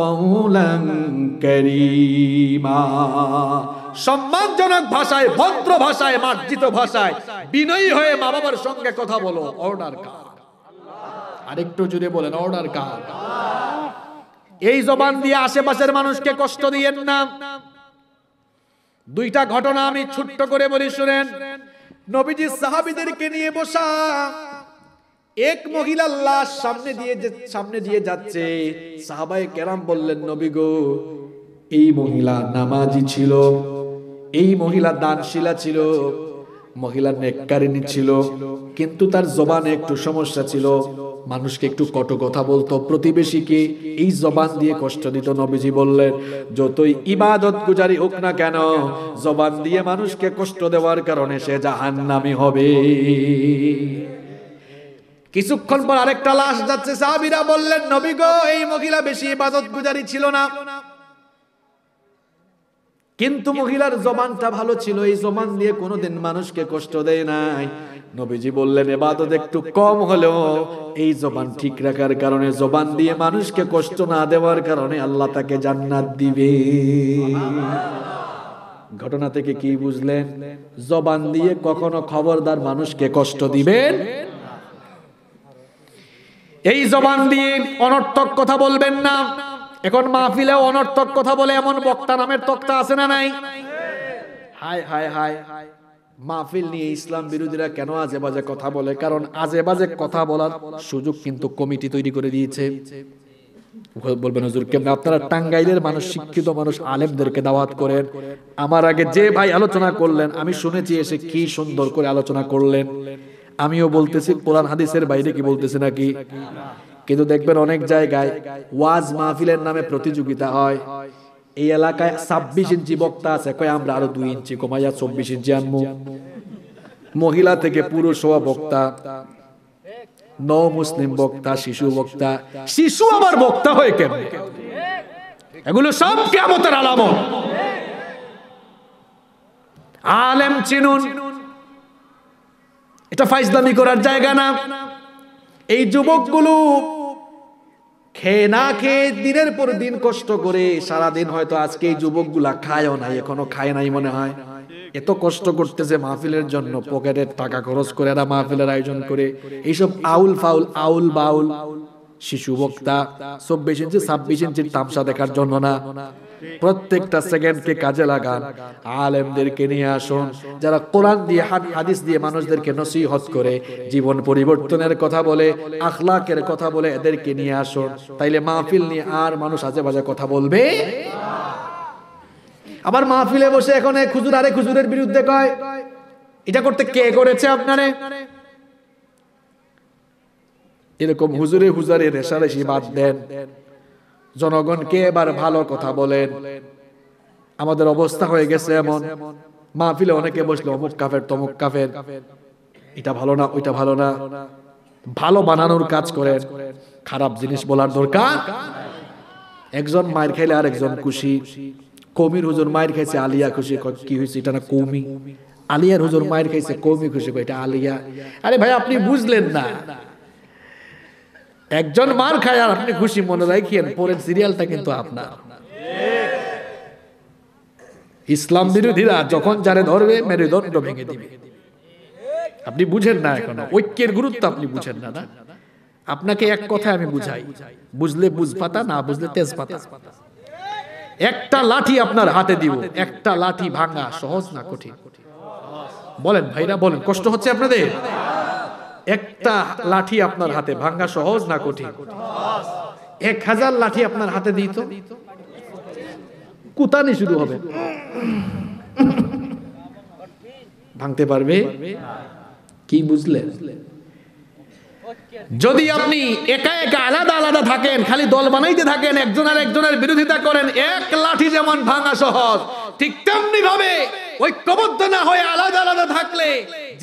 কাউলান কারীমা সম্মানজনক ভাষায় ভদ্র ভাষায় মার্জিত ভাষায় বিনয়ী হয়ে মা বাবার সঙ্গে কথা বলো অর্ডার কার আরেকটু জুড়ে বলেন অর্ডার কার এই জবান দিয়ে আশেপাশের মানুষকে কষ্ট দিয়েন না দুইটা ঘটনা আমি ছোট্ট করে বলি শুনেন নবীজি সাহাবিদেরকে নিয়ে বসা এক মহিলার লাশ সামনে দিয়ে সামনে দিয়ে যাচ্ছে সাহাবাই কেরাম বললেন নবী গো এই মহিলা নামাজি ছিল এই মহিলা দানশীলা ছিল মহিলা নেককারিনী ছিল কিন্তু তার জবানে একটু সমস্যা ছিল মানুষকে একটু কট কথা বলতো প্রতিবেশীকে এই জবান দিয়ে কষ্ট দিত নবীজি বললেন যতই ইবাদত গুজারি হোক না কেন জবান দিয়ে মানুষকে কষ্ট দেওয়ার কারণে সে জাহান্নামি হবে কিছুক্ষণ পর আরেকটা লাশ যাচ্ছে সাহাবিরা বললেন নবী গো এই মহিলা বেশি ইবাদত গুজারি ছিল না কিন্তু মহিলার জবানটা ভালো ছিল এই জবান দিয়ে কোনোদিন মানুষকে কষ্ট দেয় নাই নবীজি বললেন এবাদত একটু কম হলেও এই জবান ঠিক রাখার কারণে জবান দিয়ে মানুষকে কষ্ট না দেওয়ার কারণে আল্লাহ তাকে জান্নাত দিবে ঘটনা থেকে কি বুঝলেন জবান দিয়ে কখনো খবরদার মানুষকে কষ্ট দিবেন এই জবান দিয়ে অনর্থক কথা বলবেন না এখন মাহফিলে অনর্থক কথা বলে এমন বক্তা নামের তক্তা আছে না নাই হায় হায় হায় মাহফিল নিয়ে ইসলাম বিরোধীরা কেন আজে বাজে কথা বলে কারণ আজে বাজে কথা বলার সুযোগ কিন্তু কমিটি তৈরি করে দিয়েছে বলবেন হুজুর কেমন আপনারা টাঙ্গাইলের মানুষ শিক্ষিত মানুষ আলেমদেরকে দাওয়াত করেন আমার আগে যে ভাই আলোচনা করলেন আমি শুনেছি এসে কি সুন্দর করে আলোচনা করলেন আমিও বলতেছি কোরআন হাদিসের বাইরে কি বলতেছে নাকি কিন্তু দেখবেন অনেক জায়গায় ওয়াজ মাহফিলের নামে প্রতিযোগিতা হয় এই এলাকায় ছাব্বিশ ইঞ্চি বক্তা আছে কয় আমরা আরো দুই ইঞ্চি কমাইয়া চব্বিশ ইঞ্চি আনবো মহিলা থেকে পুরুষ হওয়া বক্তা ন মুসলিম বক্তা শিশু বক্তা শিশু আবার বক্তা হয়ে কেন এগুলো সব কেমতের আলামত আলেম চিনুন এটা ফাইজলামি করার জায়গা না এই যুবকগুলো খেয়ে না খেয়ে দিনের পর দিন কষ্ট করে সারাদিন হয়তো আজকে এই যুবকগুলা খায়ও নাই এখনো খায় নাই মনে হয় এত কষ্ট করতেছে মাহফিলের জন্য পকেটের টাকা খরচ করে এরা মাহফিলের আয়োজন করে এইসব আউল ফাউল আউল বাউল শিশু বক্তা চব্বিশ ইঞ্চি ছাব্বিশ ইঞ্চির তামসা দেখার জন্য না প্রত্যেকটা সেকেন্ডকে কাজে লাগান আলেমদেরকে নিয়ে আসুন যারা কোরআন দিয়ে হাদিস দিয়ে মানুষদেরকে নসিহত করে জীবন পরিবর্তনের কথা বলে আখলাকের কথা বলে এদেরকে নিয়ে আসুন তাইলে মাহফিল নিয়ে আর মানুষ আজেবাজে কথা বলবে আবার মাহফিলে বসে এখন খুজুর আরে খুজুরের বিরুদ্ধে কয় এটা করতে কে করেছে আপনারে এরকম হুজুরে হুজারে রেশারেশি বাদ দেন জনগণকে এবার ভালো কথা বলেন আমাদের অবস্থা হয়ে গেছে এমন মাহফিলে অনেকে বসলো অমুক কাফের তমুক কাফের এটা ভালো না ওইটা ভালো না ভালো বানানোর কাজ করেন খারাপ জিনিস বলার দরকার একজন মায়ের খাইলে আর একজন খুশি কমির হুজুর মায়ের খাইছে আলিয়া খুশি কি হয়েছে এটা না কৌমি আলিয়ার হুজুর মায়ের খাইছে কৌমি খুশি এটা আলিয়া আরে ভাই আপনি বুঝলেন না একজন মার খায় আর আপনি খুশি মনে রাখিয়েন পরের সিরিয়ালটা কিন্তু আপনার ইসলাম বিরোধীরা যখন যারে ধরবে মেরুদণ্ড ভেঙে দিবে আপনি বুঝেন না এখন ঐক্যের গুরুত্ব আপনি বুঝেন না না আপনাকে এক কথা আমি বুঝাই বুঝলে বুঝপাতা না বুঝলে তেজপাতা একটা লাঠি আপনার হাতে দিব একটা লাঠি ভাঙা সহজ না কঠিন বলেন ভাইরা বলেন কষ্ট হচ্ছে আপনাদের একটা লাঠি আপনার হাতে ভাঙ্গা সহজ না কঠিন এক হাজার লাঠি আপনার হাতে দিত কুতানি শুরু হবে ভাঙতে পারবে কি বুঝলে যদি আপনি একা একা আলাদা আলাদা থাকেন খালি দল বানাইতে থাকেন একজন আর একজনের বিরোধিতা করেন এক লাঠি যেমন ভাঙা সহজ ঠিক তেমনি ভাবে ঐক্যবদ্ধ না হয়ে আলাদা আলাদা থাকলে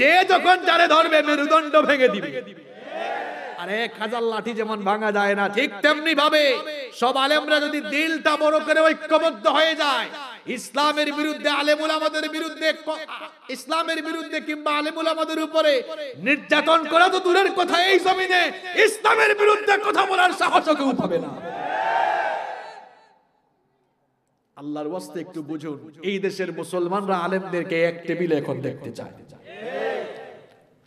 যে যখন যারে ধরবে মেরুদণ্ড ভেঙে দিবে যায় ইসলামের বিরুদ্ধে আলেমুল আমাদের বিরুদ্ধে ইসলামের বিরুদ্ধে কিংবা আলেমুল আমাদের উপরে নির্যাতন করা তো দূরের কথা এই জমিনে ইসলামের বিরুদ্ধে কথা বলার সাহস কেউ পাবে না আল্লাহর ওয়াস্তে একটু বুঝুন এই দেশের মুসলমানরা আলেমদেরকে এক টেবিলে এখন দেখতে চায়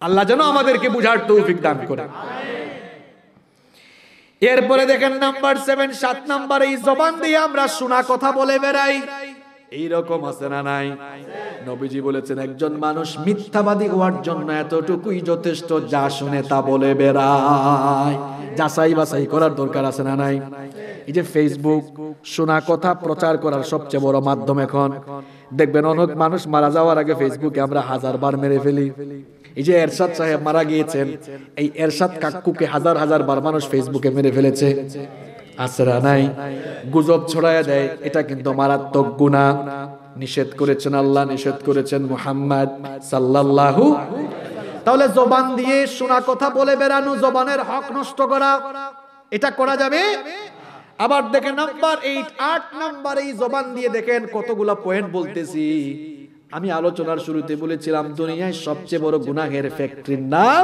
আল্লাহ যেন আমাদেরকে বুঝার তৌফিক দান করে এরপরে দেখেন নাম্বার সেভেন সাত নাম্বার এই জবান দিয়ে আমরা শোনা কথা বলে বেড়াই এইরকম আছে না নাই নবীজি বলেছেন একজন মানুষ মিথ্যাবাদী হওয়ার জন্য এতটুকুই যথেষ্ট যা শুনে তা বলে বেড়ায় যাচাই বাছাই করার দরকার আছে না নাই এই যে ফেসবুক শোনা কথা প্রচার করার সবচেয়ে বড় মাধ্যম এখন দেখবেন অনেক মানুষ মারা যাওয়ার আগে ফেসবুকে আমরা হাজার বার মেরে ফেলি এই যে এরশাদ সাহেব মারা গিয়েছেন এই এরশাদ কাকুকে হাজার হাজার বার মানুষ ফেসবুকে মেরে ফেলেছে আসরা নাই গুজব ছড়ায়া দেয় এটা কিন্তু মারাত্মক গুণা নিষেধ করেছেন আল্লাহ নিষেধ করেছেন মুহাম্মদ সাল্লাল্লাহু তাহলে জবান দিয়ে শোনা কথা বলে বেড়ানো জবানের হক নষ্ট করা এটা করা যাবে আবার দেখেন নাম্বার এইট আট নাম্বার এই জবান দিয়ে দেখেন কতগুলা পয়েন্ট বলতেছি আমি আলোচনার শুরুতে বলেছিলাম দুনিয়ায় সবচেয়ে বড় গুনাহের ফ্যাক্টরির নাম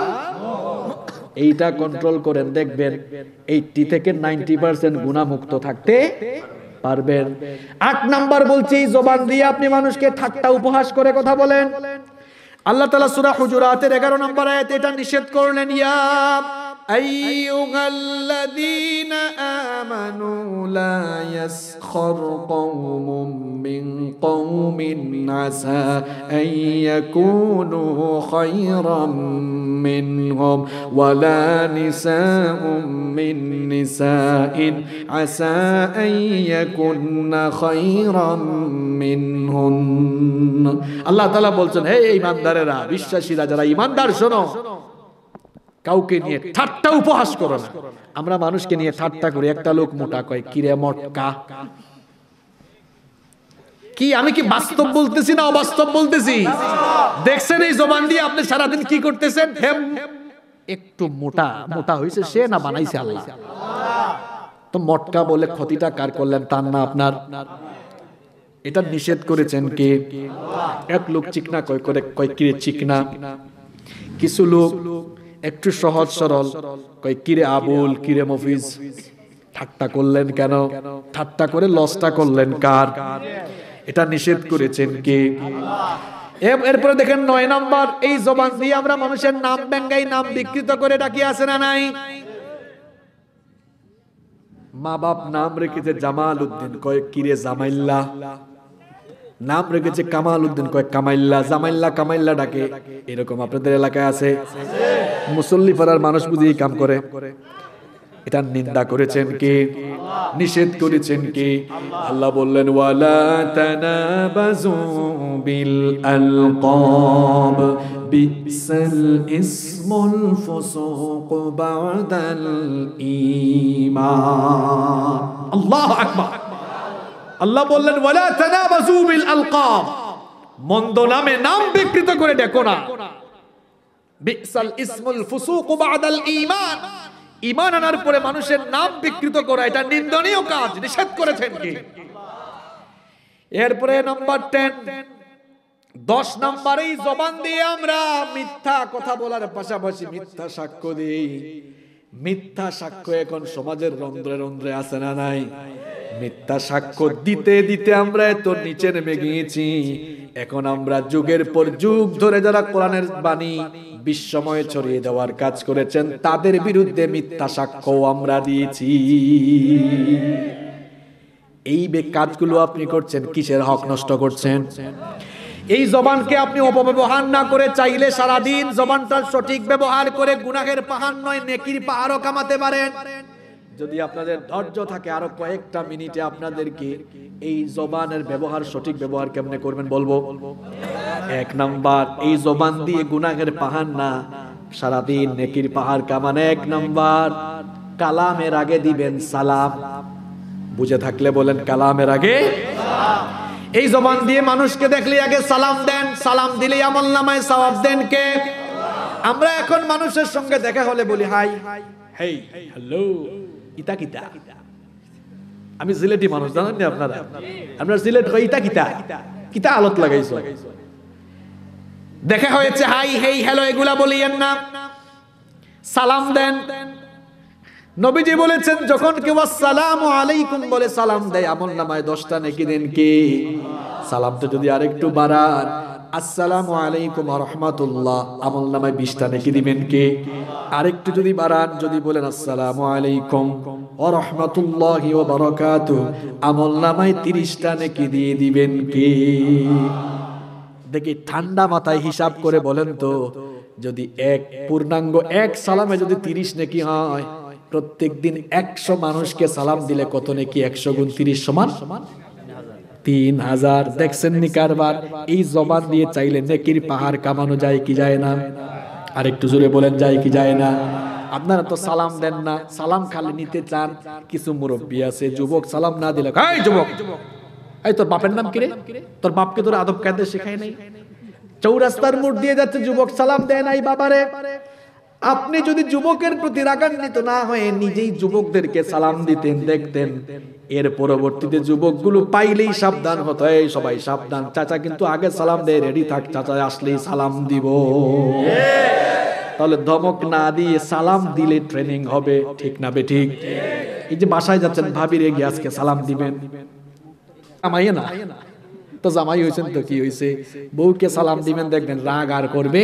এইটা কন্ট্রোল করেন দেখবেন এইটি থেকে নাইনটি পার্সেন্ট গুণামুক্ত থাকতে পারবেন আট নাম্বার বলছি জবান দিয়ে আপনি মানুষকে ঠাট্টা উপহাস করে কথা বলেন আল্লাহ তালা সুরা হুজুরাতের এগারো নাম্বার আয়াত এটা নিষেধ করলেন ইয়া أيها الذين آمنوا لا يسخر قوم من قوم عسى أن يكونوا خيرا منهم ولا نساء من نساء عسى أن يكون خيرا منهن الله تعالى إيمان হে بشاشي دارا إيمان دار شنو কাউকে নিয়ে ঠাট্টা উপহাস করো না আমরা মানুষকে নিয়ে ঠাট্টা করি একটা লোক মোটা কয় কিরে মটকা কি আমি কি বাস্তব বলতেছি না অবাস্তব বলতেছি দেখছেন এই জবান দিয়ে আপনি সারাদিন কি করতেছেন হেম একটু মোটা মোটা হয়েছে সে না বানাইছে আল্লাহ তো মটকা বলে ক্ষতিটা কার করলেন তার না আপনার এটা নিষেধ করেছেন কে এক লোক চিকনা কয় করে কয় কিরে চিকনা কিছু লোক একটু সহজ সরল কই কিরে আবুল কিরে মফিজ ঠাট্টা করলেন কেন ঠাট্টা করে লসটা করলেন কার এটা নিষেধ করেছেন কে এরপরে দেখেন নয় নম্বর এই জবান দিয়ে আমরা মানুষের নাম ব্যাঙ্গাই নাম বিকৃত করে ডাকি আছে না নাই মা বাপ নাম রেখেছে জামাল উদ্দিন কয়েক কিরে জামাইল্লা নাম রেখেছে কামাল উদ্দিন কয়েক কামাইল্লা জামাইল্লা কামাইল্লা ডাকে এরকম আপনাদের এলাকায় আছে মুসল্লি পাড়ার মানুষ বুঝি এই কাম করে এটা নিন্দা করেছেন কি নিষেধ করেছেন কি আল্লাহ বললেন ওয়ালা তানাবাজু বিল আলকাব বিসাল ইসমুল ফুসুক বাদাল ঈমান আল্লাহু আকবার আল্লাহ বললেন ওয়ালা তানাবাজু বিল আলকাব মন্দ নামে নাম বিকৃত করে দেখো না বিসাল ইসমুল ফুসুক বাদাল ঈমান ঈমান আনার পরে মানুষের নাম বিকৃত করা এটা নিন্দনীয় কাজ নিষেধ করেছেন কি এরপরে নাম্বার 10 দশ নম্বরেই জবান দিয়ে আমরা মিথ্যা কথা বলার পাশাপাশি মিথ্যা সাক্ষ্য দিই মিথ্যা সাক্ষ্য এখন সমাজের রন্ধ্রে রন্ধ্রে আছে না নাই মিথ্যা সাক্ষ্য দিতে দিতে আমরা এত নিচে নেমে গিয়েছি এখন আমরা যুগের পর যুগ ধরে যারা কোরআনের বাণী বিশ্বময় ছড়িয়ে দেওয়ার কাজ করেছেন তাদের বিরুদ্ধে মিথ্যা সাক্ষ্য আমরা দিয়েছি এই কাজগুলো আপনি করছেন কিসের হক নষ্ট করছেন এই জবানকে আপনি অপব্যবহার না করে চাইলে সারাদিন জবানটার সঠিক ব্যবহার করে গুনাহের পাহাড় নয় নেকির পাহাড়ও কামাতে পারেন যদি আপনাদের ধৈর্য থাকে আরো কয়েকটা মিনিটে আপনাদেরকে এই জবানের ব্যবহার সঠিক ব্যবহার কেমনে করবেন বলবো এক নাম্বার এই জবান দিয়ে গুনাহের পাহাড় না সারাদিন নেকির পাহাড় কামান এক নাম্বার কালামের আগে দিবেন সালাম বুঝে থাকলে বলেন কালামের আগে এই জবান দিয়ে মানুষকে দেখলে আগে সালাম দেন সালাম দিলেই আমল নামায় সওয়াব দেন কে আমরা এখন মানুষের সঙ্গে দেখা হলে বলি হাই হেই হ্যালো ইতা কিতা আমি জিলেটি মানুষ জানেন আপনারা আমরা জিলেট ইতা কিতা কিতা আলত লাগাইছো দেখা হয়েছে হাই হেই হ্যালো এগুলা বলিয়েন না সালাম দেন নবীজি বলেছেন যখন কেউ সালাম আলাইকুম বলে সালাম দেয় আমল নামায় দশটা নাকি দেন কি সালামটা যদি আরেকটু বাড়ান আসসালামু আলাইকুম রহমাতুল্লাহ আমল নামায় বিশটা নাকি দিবেন কে আরেকটু যদি বাড়ান যদি বলেন আসসালামু আলাইকুম রহমাতুল্লাহ বারাকাতু আমল নামায় তিরিশটা নাকি দিয়ে দিবেন কে দেখি ঠান্ডা মাথায় হিসাব করে বলেন তো যদি এক পূর্ণাঙ্গ এক সালামে যদি তিরিশ নেকি হয় প্রত্যেক দিন একশো মানুষকে সালাম দিলে কত নেকি একশো গুণ তিরিশ সমান তিন হাজার দেখছেন নি কারবার এই জবান দিয়ে চাইলে নেকির পাহাড় কামানো যায় কি যায় না আরেকটু জোরে বলেন যায় কি যায় না আপনারা তো সালাম দেন না সালাম খালি নিতে চান কিছু মুরব্বী আছে যুবক সালাম না দিলে যুবক যুবক এই তোর বাপের নাম কিরে তোর বাপকে তোর আদব কায়দা শেখায় নাই চৌরাস্তার মোড় দিয়ে যাচ্ছে যুবক সালাম দেয় নাই বাবারে আপনি যদি যুবকের প্রতি রাগান্বিত না হয়ে নিজেই যুবকদেরকে সালাম দিতেন দেখতেন এর পরবর্তীতে যুবকগুলো পাইলেই সাবধান হতো এই সবাই সাবধান চাচা কিন্তু আগে সালাম দেয় রেডি থাক চাচা আসলেই সালাম দিব তাহলে ধমক না দিয়ে সালাম দিলে ট্রেনিং হবে ঠিক না বে ঠিক এই যে বাসায় যাচ্ছেন ভাবি রে গিয়ে আজকে সালাম দিবেন জামাইয়ে না তো জামাই হয়েছেন তো কি হয়েছে বউকে সালাম দিবেন দেখবেন রাগ আর করবে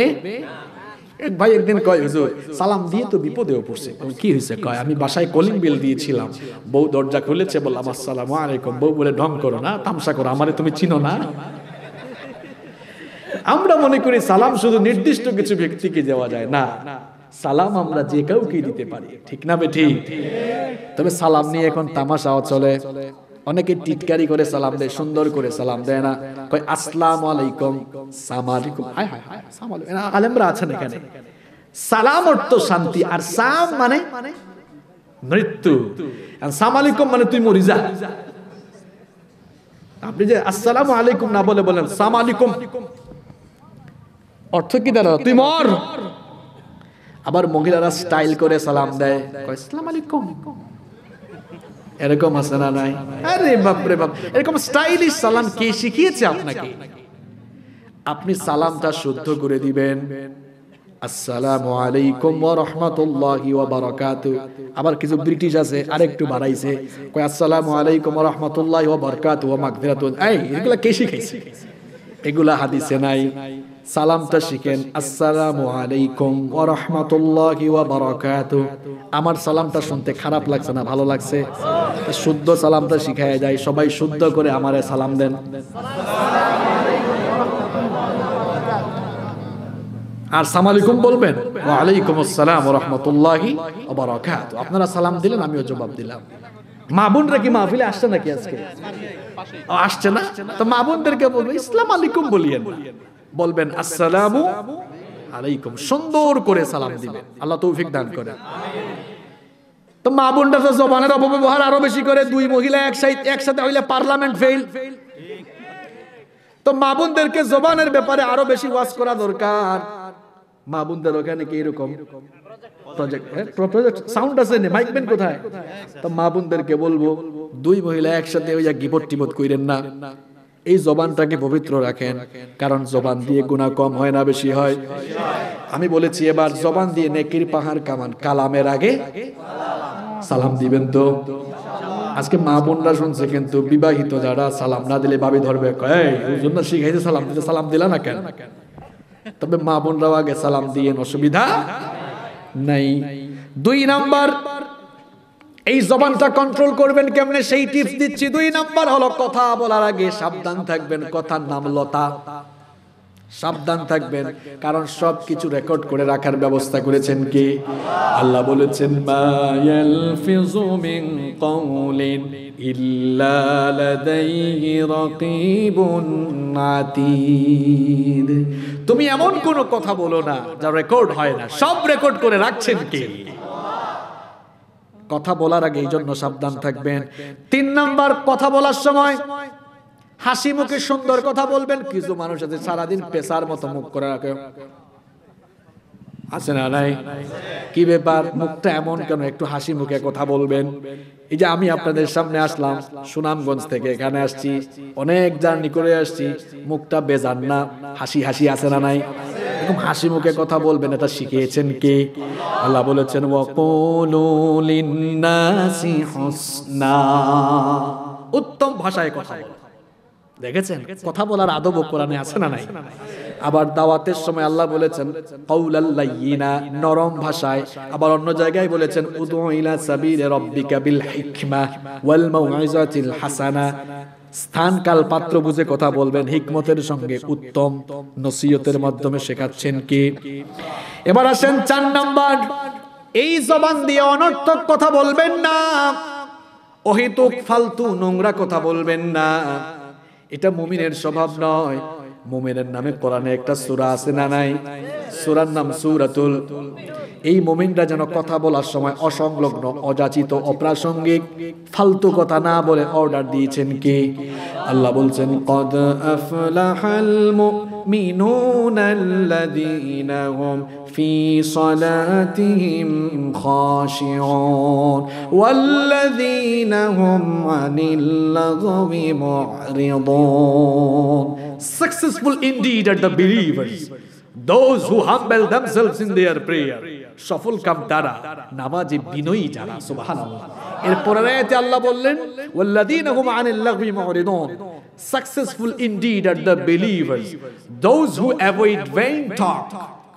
এক ভাই একদিন কয় হুজুর সালাম দিয়ে তো বিপদেও পড়ছে কি হয়েছে কয় আমি বাসায় কলিং বিল দিয়েছিলাম বউ দরজা খুলেছে বললাম আসসালাম আলাইকুম বউ বলে ঢং করো না তামসা করো আমারে তুমি চিনো না আমরা মনে করি সালাম শুধু নির্দিষ্ট কিছু ব্যক্তিকে দেওয়া যায় না সালাম আমরা যে কাউকে দিতে পারি ঠিক না বেঠি তবে সালাম নিয়ে এখন তামাশাও চলে অনেকে টিটকারি করে সালাম দেয় সুন্দর করে সালাম দেয় না কই আসসালাম আলাইকুম সাম হাই হাই হাই হায় সাম আলেমরা আছেন এখানে সালাম অর্থ শান্তি আর সাম মানে মৃত্যু আর আলাইকুম মানে তুই মরি যা আপনি যে আসসালামু আলাইকুম না বলে বলেন সাম অর্থ কি দাঁড়ালো তুই মর আবার মহিলারা স্টাইল করে সালাম দেয় কয় আসসালামু আলাইকুম এরকম আছে না নাই আরে বাপরে বাপ এরকম স্টাইলিশ সালাম কে শিখিয়েছে আপনাকে আপনি সালামটা শুদ্ধ করে দিবেন আসসালামু আলাইকুম ওয়া রাহমাতুল্লাহি ওয়া বারাকাতু আবার কিছু ব্রিটিশ আছে আরেকটু বাড়াইছে কয় আসসালামু আলাইকুম ওয়া রাহমাতুল্লাহি ওয়া বারাকাতু ওয়া মাগফিরাতুন এই এগুলা কে শিখাইছে এগুলা হাদিসে নাই সালামটা শিখেন আসসালামু আলাইকুম ওয়া রাহমাতুল্লাহি ওয়া বারাকাতু আমার সালামটা শুনতে খারাপ লাগছে না ভালো লাগছে শুদ্ধ সালামটা শিখায় যায় সবাই শুদ্ধ করে আমারে সালাম দেন আর সালামালিকুম বলবেন ওয়া আলাইকুম আসসালাম ওয়া রাহমাতুল্লাহি ওয়া বারাকাতু আপনারা সালাম দিলেন আমিও জবাব দিলাম মাবুনরা কি মাহফিলে আসছে নাকি আজকে আসছে না তো মাবুনদেরকে বোনদেরকে বলবো ইসলাম আলাইকুম বলিয়েন বলবেন আসসালামু আলাইকুম সুন্দর করে সালাম দিবেন আল্লাহ তৌফিক দান করে তো মা বোনটা জবানের অপব্যবহার আরো বেশি করে দুই মহিলা একসাথে একসাথে হইলে পার্লামেন্ট ফেল তো মা বোনদেরকে জবানের ব্যাপারে আরো বেশি ওয়াজ করা দরকার মা বোনদের ওখানে কি এরকম সাউন্ড হ্যাঁ, আছে না মাইক বেন কোথায় তো মা বোনদেরকে বলবো দুই মহিলা একসাথে ওই গিপট টিপট কইরেন না এই জবানটাকে পবিত্র রাখেন কারণ জবান দিয়ে গুণা কম হয় না বেশি হয় আমি বলেছি এবার জবান দিয়ে নেকির পাহাড় কামান কালামের আগে সালাম দিবেন তো আজকে মা বোনরা শুনছে কিন্তু বিবাহিত যারা সালাম না দিলে ভাবি ধরবে জন্য সালাম দিতে সালাম দিলা না কেন তবে মা বোনরাও আগে সালাম দিয়ে অসুবিধা নাই দুই নাম্বার এই জবানটা কন্ট্রোল করবেন কেমনে সেই টিপস দিচ্ছি দুই নাম্বার হলো কথা বলার আগে সাবধান থাকবেন কথার নাম লতা সাবধান থাকবেন কারণ সব কিছু রেকর্ড করে রাখার ব্যবস্থা করেছেন কি আল্লাহ বলেছেন তুমি এমন কোনো কথা বলো না যা রেকর্ড হয় না সব রেকর্ড করে রাখছেন কি কথা বলার আগে এই জন্য সাবধান থাকবেন তিন নাম্বার কথা বলার সময় হাসি মুখে সুন্দর কথা বলবেন কিছু মানুষ আছে সারাদিন পেশার মতো মুখ করে রাখে আছে না নাই কি ব্যাপার মুখটা এমন কেন একটু হাসি মুখে কথা বলবেন এই যে আমি আপনাদের সামনে আসলাম সুনামগঞ্জ থেকে এখানে আসছি অনেক জার্নি করে আসছি মুখটা বেজান না হাসি হাসি আছে না নাই এরকম হাসি মুখে কথা বলবেন এটা শিখিয়েছেন কে আল্লাহ বলেছেন উত্তম ভাষায় কথা বলো দেখেছেন কথা বলার আদব কোরআনে আছে না নাই আবার দাওয়াতের সময় আল্লাহ বলেছেন কাউলাল্লাইনা নরম ভাষায় আবার অন্য জায়গায় বলেছেন উদু ইলা সাবিল রাব্বিকা বিল হিকমা ওয়াল মাউইজাতিল হাসানা স্থান কাল পাত্র বুঝে কথা বলবেন হিকমতের সঙ্গে উত্তম নসিয়তের মাধ্যমে শেখাচ্ছেন কি এবার আসেন চার নাম্বার এই জবান দিয়ে অনর্থক কথা বলবেন না অহিতুক ফালতু নোংরা কথা বলবেন না এটা মুমিনের স্বভাব নয় মুমিনের নামে কোরআনে একটা সূরা আছে না নাই সূরার নাম সূরাতুল এই মোমেনরা যেন কথা বলার সময় অসংলগ্ন অযাচিত অপ্রাসঙ্গিক ফালতু কথা না বলে অর্ডার দিয়েছেন কে আল্লাহ বলছেন কদ আফলাহাল মুমিনুনাল্লাযীনা ফি সালাতিহিম খাশিউন ওয়াল্লাযীনা হুম আনিল লাগওয়ি মু'রিদুন successful indeed are the believers those who humble themselves in their prayer সফল কাম তারা নামাজে বিনয়ী যারা সুবাহান এর রায়তে আল্লাহ বললেন ওয়াল্লাযীনা হুম আনিল লাগবি মুরিদুন successful indeed are the believers those who avoid vain talk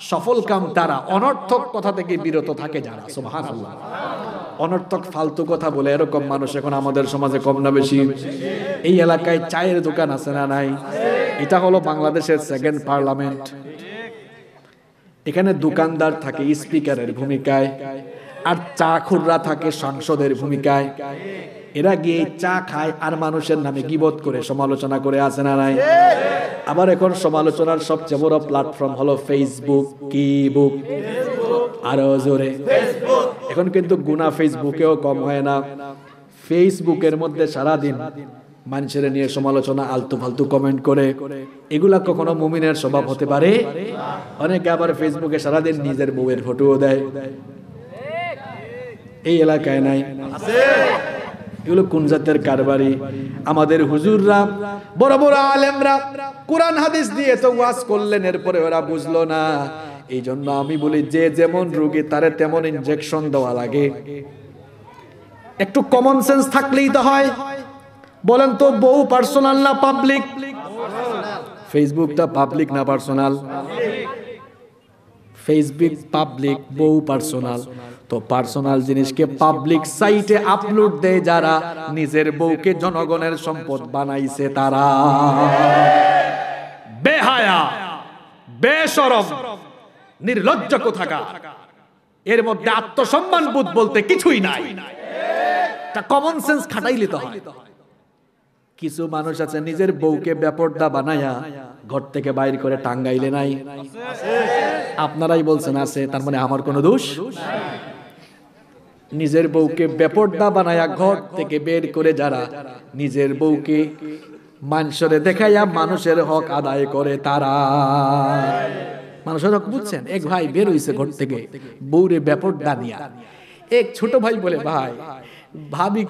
সফল কাম তারা অনর্থক কথা থেকে বিরত থাকে যারা সুবহানাল্লাহ অনর্থক ফালতু কথা বলে এরকম মানুষ এখন আমাদের সমাজে কম না বেশি এই এলাকায় চায়ের দোকান আছে না নাই এটা হলো বাংলাদেশের সেকেন্ড পার্লামেন্ট এখানে দোকানদার থাকে স্পিকারের ভূমিকায় আর চা খুররা থাকে সাংসদের ভূমিকায় এরা গিয়ে চা খায় আর মানুষের নামে গিবত করে সমালোচনা করে আছে না নাই আবার এখন সমালোচনার সবচেয়ে বড় প্ল্যাটফর্ম হলো ফেসবুক কি বুক আরো জোরে এখন কিন্তু গুণা ফেসবুকেও কম হয় না ফেসবুকের মধ্যে সারাদিন মানুষের নিয়ে সমালোচনা আলতু ফালতু কমেন্ট করে এগুলা কখনো মুমিনের স্বভাব হতে পারে অনেকে আবার ফেসবুকে সারাদিন নিজের বউয়ের ফটোও দেয় এই এলাকায় নাই এগুলো কোন জাতের কারবারি আমাদের হুজুররা বড় বড় আলেমরা কোরআন হাদিস দিয়ে তো ওয়াজ করলেন এরপরে ওরা বুঝলো না এই জন্য আমি বলি যে যেমন রোগী তারে তেমন ইনজেকশন দেওয়া লাগে একটু কমন সেন্স থাকলেই তো হয় বলেন তো বউ পার্সোনাল না পাবলিক ফেসবুকটা পাবলিক না পার্সোনাল ফেসবুক পাবলিক বউ পার্সোনাল তো পার্সোনাল জিনিসকে পাবলিক সাইটে আপলোড দেয় যারা নিজের বউকে জনগণের সম্পদ বানাইছে তারা বেহায়া বেসরম নির্লজ্জ কোথাকা এর মধ্যে আত্মসম্মান বোধ বলতে কিছুই নাই কমন সেন্স খাটাইলে তো হয় কিছু মানুষ আছে নিজের বউকে বেপর্দা বানাইয়া ঘর থেকে বাইর করে টাঙ্গাইলে নাই আপনারাই বলছেন আছে তার মানে আমার কোনো দোষ নিজের বউকে বেপর্দা বানাইয়া ঘর থেকে বের করে যারা নিজের বউকে মানুষরে দেখাইয়া মানুষের হক আদায় করে তারা মানুষের হক বুঝছেন এক ভাই বের হইছে ঘর থেকে বউরে বেপর্দা নিয়া এক ছোট ভাই বলে ভাই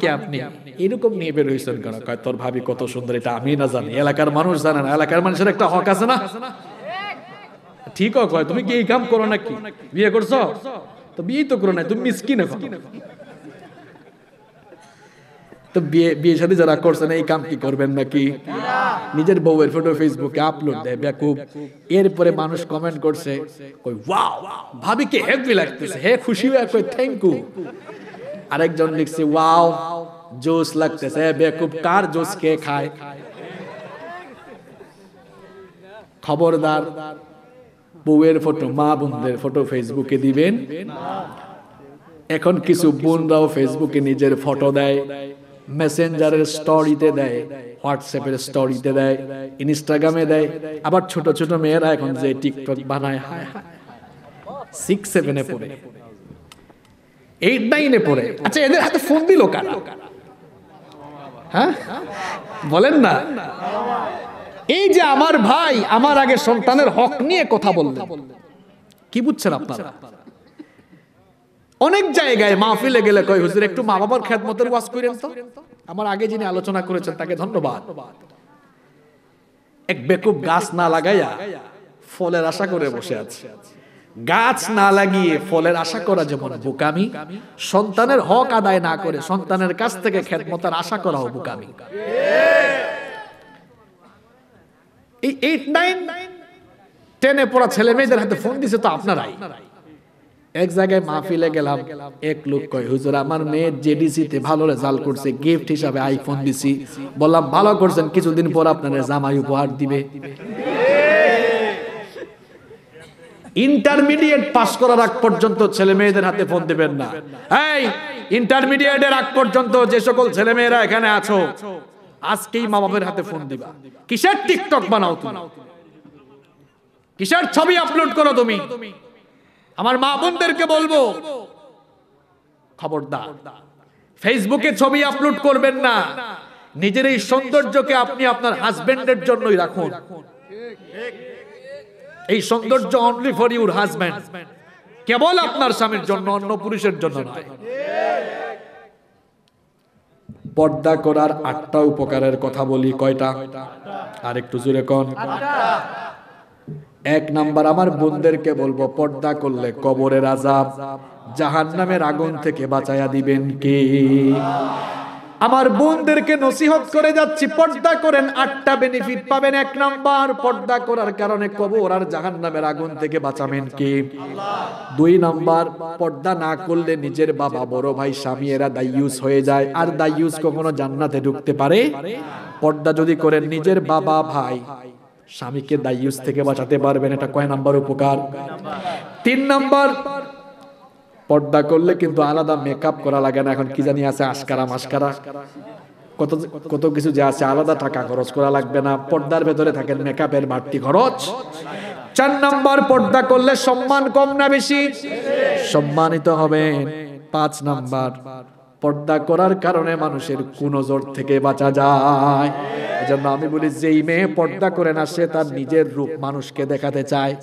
কে আপনি এরকম নিয়ে বের হয়েছেন কেন কয় তোর ভাবি কত সুন্দর এটা আমি না জানি এলাকার মানুষ জানে না এলাকার মানুষের একটা হক আছে না ঠিক হয় তুমি কি এই কাম করো নাকি বিয়ে করছো তো বিয়ে তো করো না তুমি মিসকিন এখন তো বিয়ে বিয়ে সাথে যারা করছেন এই কাম কি করবেন নাকি নিজের বউয়ের ফটো ফেসবুকে আপলোড দেয় এরপরে মানুষ কমেন্ট করছে কই ওয়াও ভাবি কে হ্যাপি লাগতেছে হে খুশি হয়ে কই থ্যাংক ইউ আরেকজন লিখছে ওয়াও জুস লাগতেছে বেকুব কার জুস কে খায় খবরদার বউয়ের ফটো মা বোনদের ফটো ফেসবুকে দিবেন এখন কিছু বোনরাও ফেসবুকে নিজের ফটো দেয় মেসেঞ্জারের স্টোরিতে দেয় হোয়াটসঅ্যাপের স্টোরিতে দেয় ইনস্টাগ্রামে দেয় আবার ছোট ছোট মেয়েরা এখন যে টিকটক বানায় হায় হায় সিক্স সেভেনে পড়ে এইট নাইনে পড়ে আচ্ছা এদের হাতে ফোন দিল কারা হ্যাঁ বলেন না এই যে আমার ভাই আমার আগে সন্তানের হক নিয়ে কথা বললেন কি বুঝছেন আপনারা অনেক জায়গায় মাহফিলে গেলে কয় হুজুর একটু মা বাবার খেদমতের ওয়াজ করেন তো আমার আগে যিনি আলোচনা করেছেন তাকে ধন্যবাদ এক বেকুব গাছ না লাগাইয়া ফলের আশা করে বসে আছে গাছ না লাগিয়ে ফলের আশা করা যেমন বোকামি সন্তানের হক আদায় না করে সন্তানের কাছ থেকে খেদমতার আশা করাও বোকামি টেনে পড়া ছেলে মেয়েদের হাতে ফোন দিছে তো আপনারাই এক জায়গায় মাহফিলে গেলাম এক লোক কয় হুজুর আমার মেয়ের তে ভালো রেজাল্ট করছে গিফট হিসাবে আইফোন দিছি বললাম ভালো করছেন কিছুদিন পর আপনাদের জামাই উপহার দিবে ইন্টারমিডিয়েট পাস করার আগ পর্যন্ত ছেলে মেয়েদের হাতে ফোন দেবেন না এই ইন্টারমিডিয়েটের আগ পর্যন্ত যে সকল ছেলে মেয়েরা এখানে আছো আজকেই মা বাবার হাতে ফোন দিবা কিসের টিকটক বানাও তুমি কিসের ছবি আপলোড করো তুমি আমার মা বোনদেরকে বলবো খবরদার ফেসবুকে ছবি আপলোড করবেন না নিজের এই সৌন্দর্যকে আপনি আপনার হাজবেন্ডের জন্যই রাখুন ঠিক এই সৌন্দর্য অনলি ফর ইউর হাজব্যান্ড কেবল আপনার স্বামীর জন্য অন্য পুরুষের জন্য নয় পর্দা করার আটটা উপকারের কথা বলি কয়টা আর একটু জুড়ে কন এক নাম্বার আমার বোনদেরকে বলবো পর্দা করলে কবরের আজাব জাহান নামের আগুন থেকে বাঁচাইয়া দিবেন কি আমার বোনদেরকে নসিহত করে যাচ্ছি পর্দা করেন আটটা বেনিফিট পাবেন এক নাম্বার পর্দা করার কারণে কবর আর জাহান নামের আগুন থেকে বাঁচাবেন কি দুই নাম্বার পর্দা না করলে নিজের বাবা বড় ভাই স্বামী এরা দায়ুস হয়ে যায় আর দায়ুস কখনো জান্নাতে ঢুকতে পারে পর্দা যদি করেন নিজের বাবা ভাই স্বামীকে দায়ুস থেকে বাঁচাতে পারবেন এটা কয় নাম্বার উপকার তিন নাম্বার পর্দা করলে কিন্তু আলাদা মেকআপ করা লাগে না এখন কি জানি আছে আশকারা মাসকারা কত কত কিছু যে আছে আলাদা টাকা খরচ করা লাগবে না পর্দার ভেতরে থাকেন মেকআপের বাড়তি খরচ চার নাম্বার পর্দা করলে সম্মান কম না বেশি সম্মানিত হবেন পাঁচ নাম্বার পর্দা করার কারণে মানুষের জোর থেকে বাঁচা যায় এজন্য আমি বলি যেই মেয়ে পর্দা করে না সে তার নিজের রূপ মানুষকে দেখাতে চায়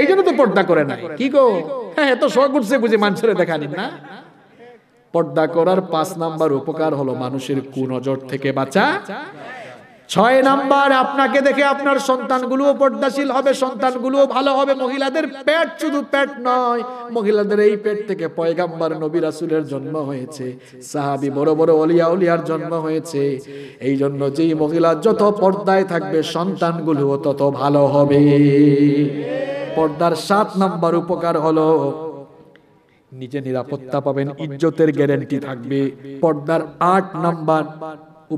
এই জন্য তো পর্দা করে নাই কি গো হ্যাঁ এত শখ বুঝে বুঝি মানুষের দেখানি না পর্দা করার পাঁচ নাম্বার উপকার হলো মানুষের কুনজর থেকে বাঁচা ছয় নাম্বার আপনাকে দেখে আপনার সন্তানগুলোও পর্দাশীল হবে সন্তানগুলোও ভালো হবে মহিলাদের পেট শুধু পেট নয় মহিলাদের এই পেট থেকে পয়গাম্বার নবী রাসুলের জন্ম হয়েছে সাহাবি বড় বড় অলিয়া অলিয়ার জন্ম হয়েছে এই জন্য যেই মহিলা যত পর্দায় থাকবে সন্তানগুলোও তত ভালো হবে পর্দার সাত নাম্বার উপকার হলো নিজে নিরাপত্তা পাবেন ইজ্জতের গ্যারেন্টি থাকবে পর্দার আট নাম্বার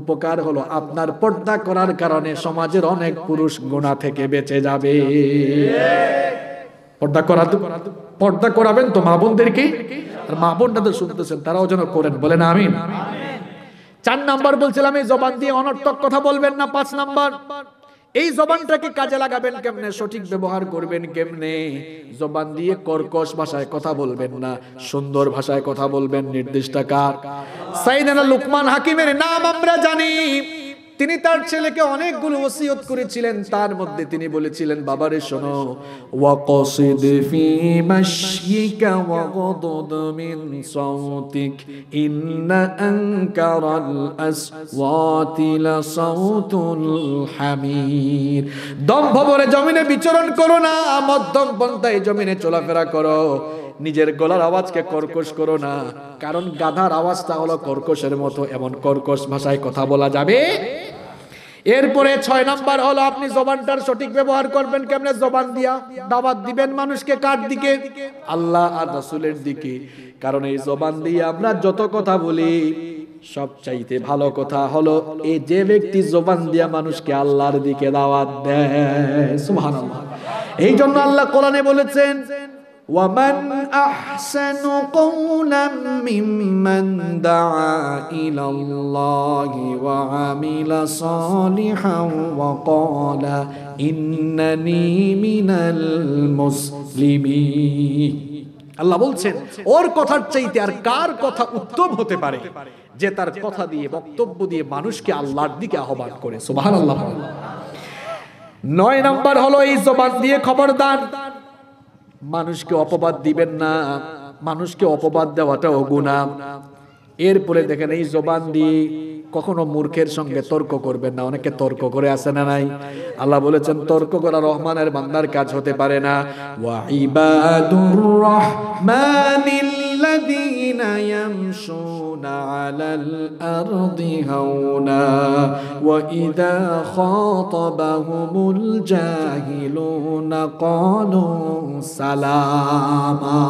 উপকার হলো আপনার পর্দা করার কারণে সমাজের অনেক পুরুষ গোনা থেকে বেঁচে যাবে পর্দা করা পর্দা করাবেন তো মা বোনদেরকে আর মা বোনটা তো শুনতেছেন তারাও যেন করেন বলেন আমিন চার নাম্বার বলছিলাম এই জবান দিয়ে অনর্থক কথা বলবেন না পাঁচ নাম্বার এই জবানটাকে কাজে লাগাবেন কেমনে সঠিক ব্যবহার করবেন কেমনে জবান দিয়ে কর্কশ ভাষায় কথা বলবেন না সুন্দর ভাষায় কথা বলবেন নির্দিষ্ট কার সাইদানা লুকমান হাকিমের নাম আমরা জানি তিনি তার ছেলেকে অনেকগুলো ওসিয়ত করেছিলেন তার মধ্যে তিনি বলেছিলেন বাবারে শোনো ওয়াকসিদ ফি মিন সাউতিক ইন্না আনকারাল আসওয়াতি হামির দম্ভ জমিনে বিচরণ করো না মধ্যম পন্থায় জমিনে চলাফেরা করো নিজের গলার আওয়াজকে কর্কশ করো না কারণ গাধার আওয়াজটা হলো কর্কশের মতো এমন কর্কশ ভাষায় কথা বলা যাবে এরপরে ছয় নাম্বার হলো আপনি জবানটার সঠিক ব্যবহার করবেন কেমনে জবান দিয়া দাওয়াত দিবেন মানুষকে কার দিকে আল্লাহ আর রাসুলের দিকে কারণ এই জবান দিয়ে আমরা যত কথা বলি সবচাইতে ভালো কথা হলো এই যে ব্যক্তি জবান দিয়া মানুষকে আল্লাহর দিকে দাওয়াত দেয় সুবহানাল্লাহ এই জন্য আল্লাহ কোরআনে বলেছেন ومن احسن قولا ممن دعا الى الله وعمل صالحا وقال انني من المسلمين আল্লাহ বলছেন ওর কথার চাইতে আর কার কথা উত্তম হতে পারে যে তার কথা দিয়ে বক্তব্য দিয়ে মানুষকে আল্লাহর দিকে আহ্বান করে সুবহানাল্লাহ নয় নাম্বার হলো এই জবান দিয়ে খবরদার মানুষকে অপবাদ দিবেন না মানুষকে অপবাদ দেওয়াটাও গুণা এরপরে দেখেন এই জবান দিয়ে কখনো মূর্খের সঙ্গে তর্ক করবেন না অনেকে তর্ক করে আসে না নাই আল্লাহ বলেছেন তর্ক করা রহমানের বান্দার কাজ হতে পারে না ওয়া ইবাদুর রহমানিল الذين يمشون على الأرض هونا وإذا خاطبهم الجاهلون قالوا سلاما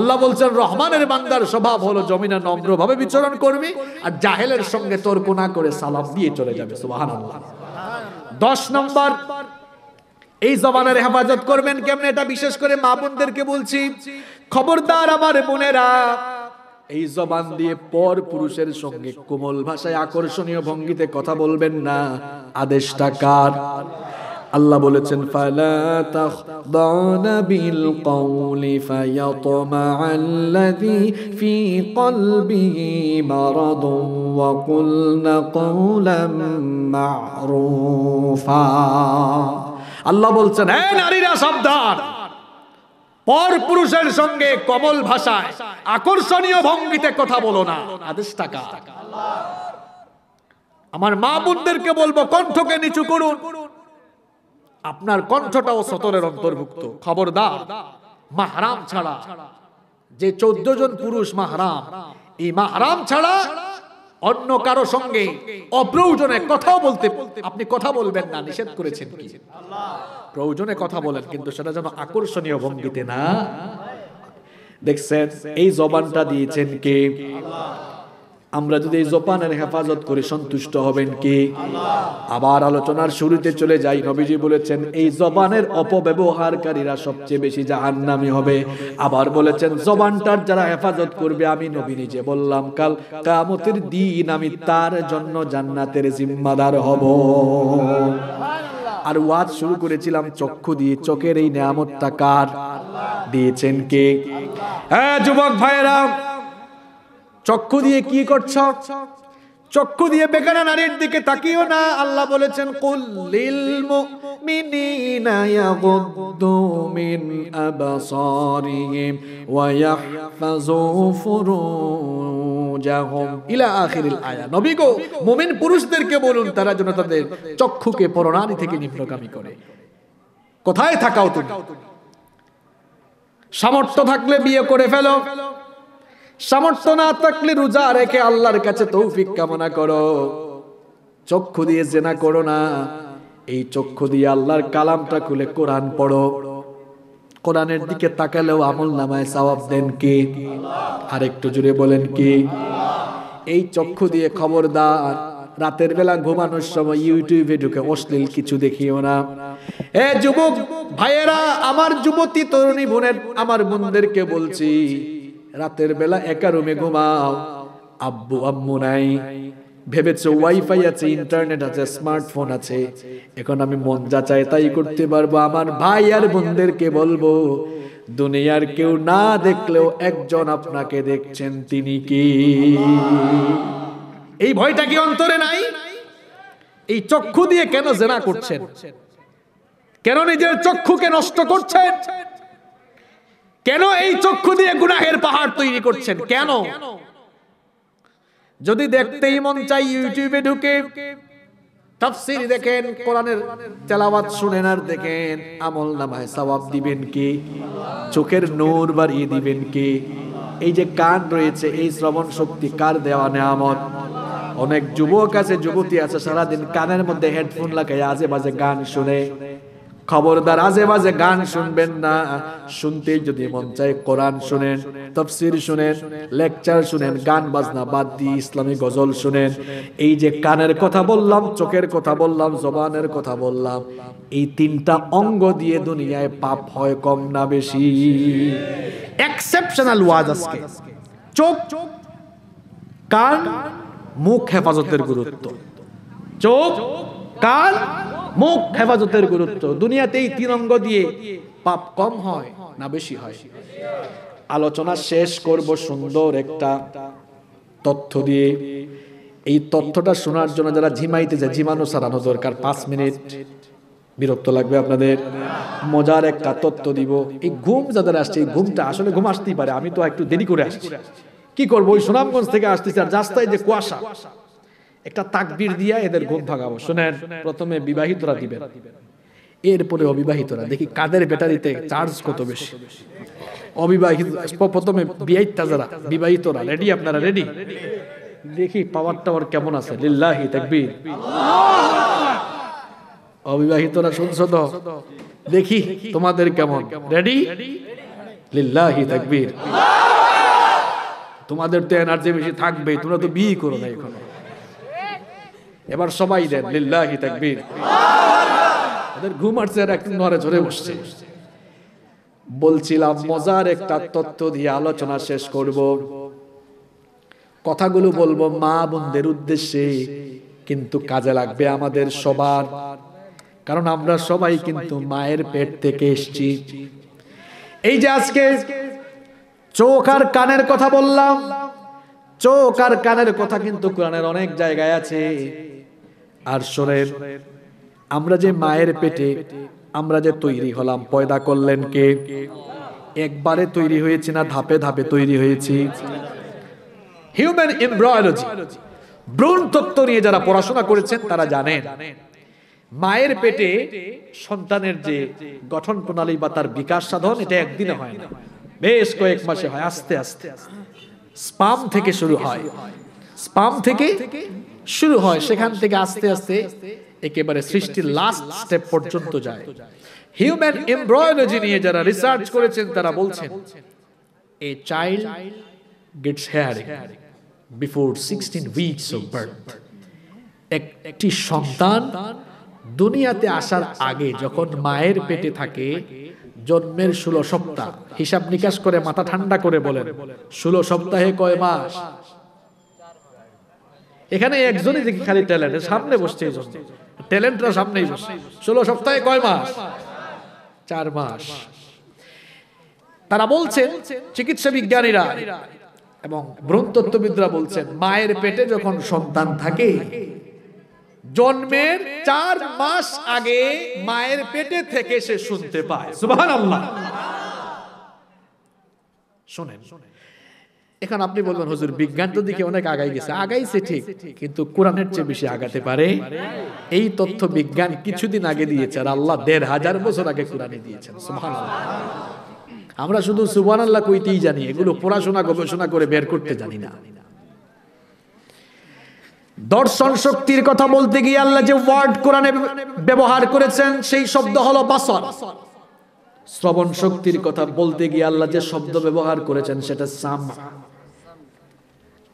আল্লাহ বলছেন রহমানের বান্দার স্বভাব হলো জমিনে নম্র ভাবে বিচরণ করবি আর জাহেলের সঙ্গে তোর কোনা করে সালাম দিয়ে চলে যাবে সুবাহান দশ নম্বর এই জবানের হেফাজত করবেন কেমনে এটা বিশেষ করে মা বোনদেরকে বলছি খবরদার আমার বোনেরা এই জবান দিয়ে পর পুরুষের সঙ্গে কোমল ভাষায় আকর্ষণীয় ভঙ্গিতে কথা বলবেন না আদেশটা কার আল্লাহ বলেছেন আল্লাহ বলছেন হ্যাঁ নারীরা সাবধান পর পুরুষের সঙ্গে কবল ভাষায় আকর্ষণীয় ভঙ্গিতে কথা বলো না আদেশ টাকা আমার মা বোনদেরকে বলবো কণ্ঠকে নিচু করুন আপনার কণ্ঠটাও সতরের অন্তর্ভুক্ত খবরদার মাহারাম ছাড়া যে চোদ্দ জন পুরুষ মাহারাম এই মাহারাম ছাড়া অন্য কারো সঙ্গে অপ্রয়োজনে কথাও বলতে আপনি কথা বলবেন না নিষেধ করেছেন কি প্রয়োজনে কথা বলেন কিন্তু সেটা যেন আকর্ষণীয় ভঙ্গিতে না দেখছেন এই জবানটা দিয়েছেন কে আল্লাহ আমরা যদি এই জোপানের হেফাজত করে সন্তুষ্ট হবেন কি আবার আলোচনার শুরুতে চলে যাই নবীজি বলেছেন এই জবানের অপব্যবহারকারীরা সবচেয়ে বেশি জাহান্নামি হবে আবার বলেছেন জবানটার যারা হেফাজত করবে আমি নবী নিজে বললাম কাল কামতের দিন আমি তার জন্য জান্নাতের জিম্মাদার হব আর ওয়াজ শুরু করেছিলাম চক্ষু দিয়ে চোখের এই নিয়ামতটা কার দিয়েছেন কে হ্যাঁ যুবক ভাইয়েরা চক্ষু দিয়ে কি করছ চক্ষু দিয়ে বেকারা নারীর দিকে তাকিও না আল্লাহ বলেছেন কুল্লিল মুমিনিনা ইয়াগুদ্দু মিন আবসারিহিম ওয়া ইয়াহফাযু ফুরুজাহুম আয়া নবী গো মুমিন পুরুষদেরকে বলুন তারা যেন তাদের চক্ষুকে পরণারী থেকে নিম্নগামী করে কোথায় থাকাও তুমি সামর্থ্য থাকলে বিয়ে করে ফেলো ফেলো সামর্থ্য না থাকলে রোজা রেখে আল্লাহর কাছে তৌফিক কামনা করো চক্ষু দিয়ে জেনা করো না এই চক্ষু দিয়ে আল্লাহর কালামটা খুলে কোরআন পড়ো কোরআনের দিকে তাকালেও আমল নামায় সবাব দেন কি আর একটু জুড়ে বলেন কি এই চক্ষু দিয়ে খবর দা রাতের বেলা ঘুমানোর সময় ইউটিউবে ঢুকে অশ্লীল কিছু দেখিও না এ যুবক ভাইয়েরা আমার যুবতী তরুণী বোনের আমার বোনদেরকে বলছি রাতের বেলা একা রুমে ঘুমাও আব্বু আম্মু নাই ভেবেছো ওয়াইফাই আছে ইন্টারনেট আছে স্মার্টফোন আছে এখন আমি মন যা চাই তাই করতে পারবো আমার ভাই আর বোনদেরকে বলবো দুনিয়ার কেউ না দেখলেও একজন আপনাকে দেখছেন তিনি কি এই ভয়টা কি অন্তরে নাই এই চক্ষু দিয়ে কেন জেনা করছেন কেন নিজের চক্ষুকে নষ্ট করছেন কেন এই চক্ষু দিয়ে গুনাহের পাহাড় তৈরি করছেন কেন যদি দেখতেই মন চাই ইউটিউবে ঢুকে তাফসির দেখেন কোরআনের তেলাওয়াত শুনেন আর দেখেন আমল নামায় সওয়াব দিবেন কি চোখের নূর বাড়িয়ে দিবেন কি এই যে কান রয়েছে এই শ্রবণ শক্তি কার দেওয়া নেয়ামত অনেক যুবক আছে যুবতী আছে সারাদিন কানের মধ্যে হেডফোন লাগায় আজে বাজে গান শুনে খবরদার আজে বাজে গান শুনবেন না শুনতে যদি মন চাই কোরআন শুনেন তফসির শুনেন লেকচার শুনেন গান বাজনা বাদ দিয়ে ইসলামী গজল শুনেন এই যে কানের কথা বললাম চোখের কথা বললাম জবানের কথা বললাম এই তিনটা অঙ্গ দিয়ে দুনিয়ায় পাপ হয় কম না বেশি এক্সেপশনাল ওয়াজ আজকে চোখ কান মুখ হেফাজতের গুরুত্ব চোখ কান মুখ হেফাজতের গুরুত্ব দুনিয়াতেই তিন অঙ্গ দিয়ে পাপ কম হয় না বেশি হয় আলোচনা শেষ করব সুন্দর একটা তথ্য দিয়ে এই তথ্যটা শোনার জন্য যারা ঝিমাইতে যায় ঝিমানো সারানো দরকার পাঁচ মিনিট বিরক্ত লাগবে আপনাদের মজার একটা তত্ত্ব দিব এই ঘুম যাদের আসছে এই ঘুমটা আসলে ঘুম আসতেই পারে আমি তো একটু দেরি করে আসছি কি করবো ওই সুনামগঞ্জ থেকে আসতেছি আর রাস্তায় যে কুয়াশা একটা তাকবির দিয়া এদের ঘুম ভাঙাবো শোনেন প্রথমে বিবাহিতরা দিবেন এরপরে অবিবাহিতরা দেখি কাদের ব্যাটারিতে চার্জ কত বেশি অবিবাহিত প্রথমে বিয়াইতা যারা বিবাহিতরা রেডি আপনারা রেডি দেখি পাওয়ার টাওয়ার কেমন আছে লিল্লাহি তাকবীর অবিবাহিতরা শুনছো তো দেখি তোমাদের কেমন রেডি লিল্লাহি তাকবীর তোমাদের তো এনার্জি বেশি থাকবে তোমরা তো বিয়ে করো না এখন এবার সবাই দেন লিল্লাহি তাকবীর ওদের ঘুম আসছে আর একদম নড়ে চড়ে বসছে বলছিলাম মজার একটা তত্ত্ব দিয়ে আলোচনা শেষ করব কথাগুলো বলবো মা বোনদের উদ্দেশ্যে কিন্তু কাজে লাগবে আমাদের সবার কারণ আমরা সবাই কিন্তু মায়ের পেট থেকে এসছি এই যে আজকে চোখ আর কানের কথা বললাম চোখ আর কানের কথা কিন্তু কোরআনের অনেক জায়গায় আছে আর শোনেন আমরা যে মায়ের পেটে আমরা যে তৈরি হলাম পয়দা করলেন কে একবারে তৈরি হয়েছি না ধাপে ধাপে তৈরি হয়েছি হিউম্যান এমব্রয়োলজি ব্রণ তত্ত্ব নিয়ে যারা পড়াশোনা করেছেন তারা জানেন মায়ের পেটে সন্তানের যে গঠন প্রণালী বা তার বিকাশ সাধন এটা একদিনে হয় না বেশ কয়েক মাসে হয় আস্তে আস্তে স্পাম থেকে শুরু হয় স্পাম থেকে শুরু হয় সেখান থেকে আস্তে আস্তে একেবারে সৃষ্টির লাস্ট স্টেপ পর্যন্ত যায় হিউম্যান এমব্রয়োলজি নিয়ে যারা রিসার্চ করেছেন তারা বলছেন a child gets here before sixteen weeks of birth একটি সন্তান দুনিয়াতে আসার আগে যখন মায়ের পেটে থাকে জন্মের ষোলো সপ্তাহ হিসাব নিকাশ করে মাথা ঠান্ডা করে বলেন ষোলো সপ্তাহে কয় মাস এখানে একজনই দেখি খালি ট্যালেন্ট সামনে বসছে এই ট্যালেন্টরা সামনেই বসছে ষোলো সপ্তাহে কয় মাস চার মাস তারা বলছেন চিকিৎসা বিজ্ঞানীরা এবং ভ্রূণতত্ত্ববিদরা বলছেন মায়ের পেটে যখন সন্তান থাকে জন্মের চার মাস আগে মায়ের পেটে থেকে সে শুনতে পায় শোনেন শোনেন এখন আপনি বলবেন হুজুর বিজ্ঞান তো দিকে অনেক আগাই গেছে আগাইছে ঠিক কিন্তু কোরআনের চেয়ে বেশি আগাতে পারে এই তথ্য বিজ্ঞান কিছুদিন আগে দিয়েছে আর আল্লাহ দেড় হাজার বছর আগে কোরআনে দিয়েছেন আমরা শুধু সুবান আল্লাহ কইতেই জানি এগুলো পড়াশোনা গবেষণা করে বের করতে জানি না দর্শন শক্তির কথা বলতে গিয়ে আল্লাহ যে ওয়ার্ড কোরআনে ব্যবহার করেছেন সেই শব্দ হলো বাসর শ্রবণ শক্তির কথা বলতে গিয়ে আল্লাহ যে শব্দ ব্যবহার করেছেন সেটা সামা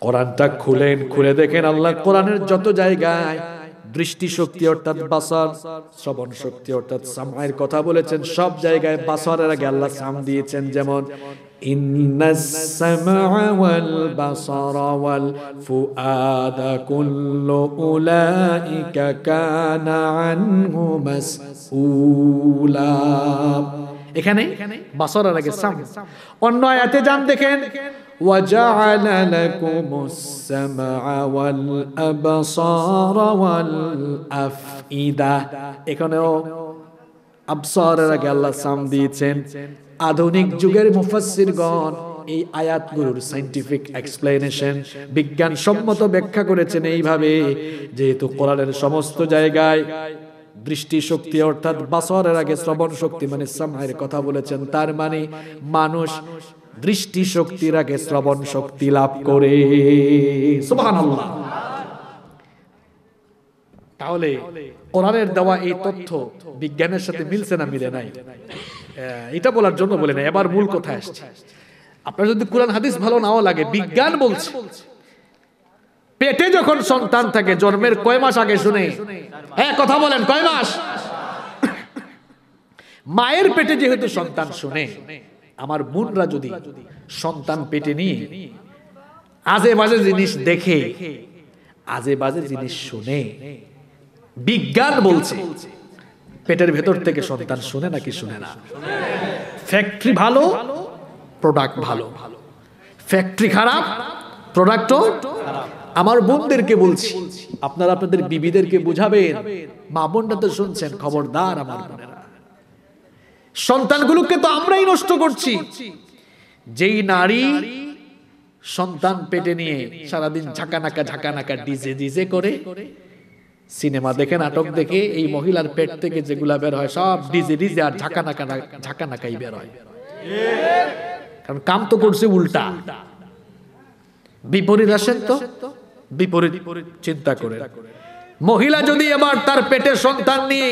কোরআনটা খুলেন খুলে দেখেন আল্লাহ কোরআনের যত জায়গায় দৃষ্টি শক্তি অর্থাৎ বাসার শ্রবণ শক্তি অর্থাৎ সামায়ের কথা বলেছেন সব জায়গায় বাসারের আগে আল্লাহ সাম দিয়েছেন যেমন ইন্নাস এখানে বাসরার আগে সাম অন্য আয়াতে যান দেখেন وجعل لكم السمع والأبصار والأفئدة এখানেও আবসারের আগে আল্লাহ সাম দিয়েছেন আধুনিক যুগের মুফাসসিরগণ এই আয়াতগুলোর সাইন্টিফিক এক্সপ্লেনেশন বিজ্ঞানসম্মত ব্যাখ্যা করেছেন এইভাবে যেহেতু কোরআনের সমস্ত জায়গায় দৃষ্টি শক্তি অর্থাৎ বাসরের আগে শ্রবণ শক্তি মানে সামহায়ের কথা বলেছেন তার মানে মানুষ দৃষ্টি শক্তির আগে শ্রবণ শক্তি লাভ করে সুবহানাল্লাহ তাহলে কোরআনের দেওয়া এই তথ্য বিজ্ঞানের সাথে মিলছে না মিলে নাই এটা বলার জন্য বলে না এবার মূল কথা আসছে আপনার যদি কোরআন হাদিস ভালো নাও লাগে বিজ্ঞান বলছে পেটে যখন সন্তান থাকে জন্মের কয় মাস আগে শুনে হ্যাঁ কথা বলেন কয় মাস মায়ের পেটে যেহেতু সন্তান শুনে আমার বোনরা যদি সন্তান পেটে নিয়ে আজে বাজে জিনিস দেখে আজে বাজে জিনিস শুনে বিজ্ঞান বলছে পেটের ভেতর থেকে সন্তান শুনে নাকি শুনে না ফ্যাক্টরি ভালো প্রোডাক্ট ভালো ভালো ফ্যাক্টরি খারাপ প্রোডাক্টও খারাপ আমার বোনদেরকে বলছি আপনারা আপনাদের বিবিদেরকে বুঝাবেন মা বোনটা তো শুনছেন খবরদার আমার সন্তানগুলোকে তো আমরাই নষ্ট করছি যেই নারী সন্তান পেটে নিয়ে সারাদিন ঝাঁকানাকা ঝাঁকানাকা ডিজে ডিজে করে সিনেমা দেখে নাটক দেখে এই মহিলার পেট থেকে যেগুলা বের হয় সব ডিজে ডিজে আর ঝাঁকানাকা ঝাঁকানাকাই বের হয় কারণ কাম তো করছে উল্টা বিপরীত আসেন তো বিপরীত চিন্তা করে মহিলা যদি এবার তার পেটে সন্তান নিয়ে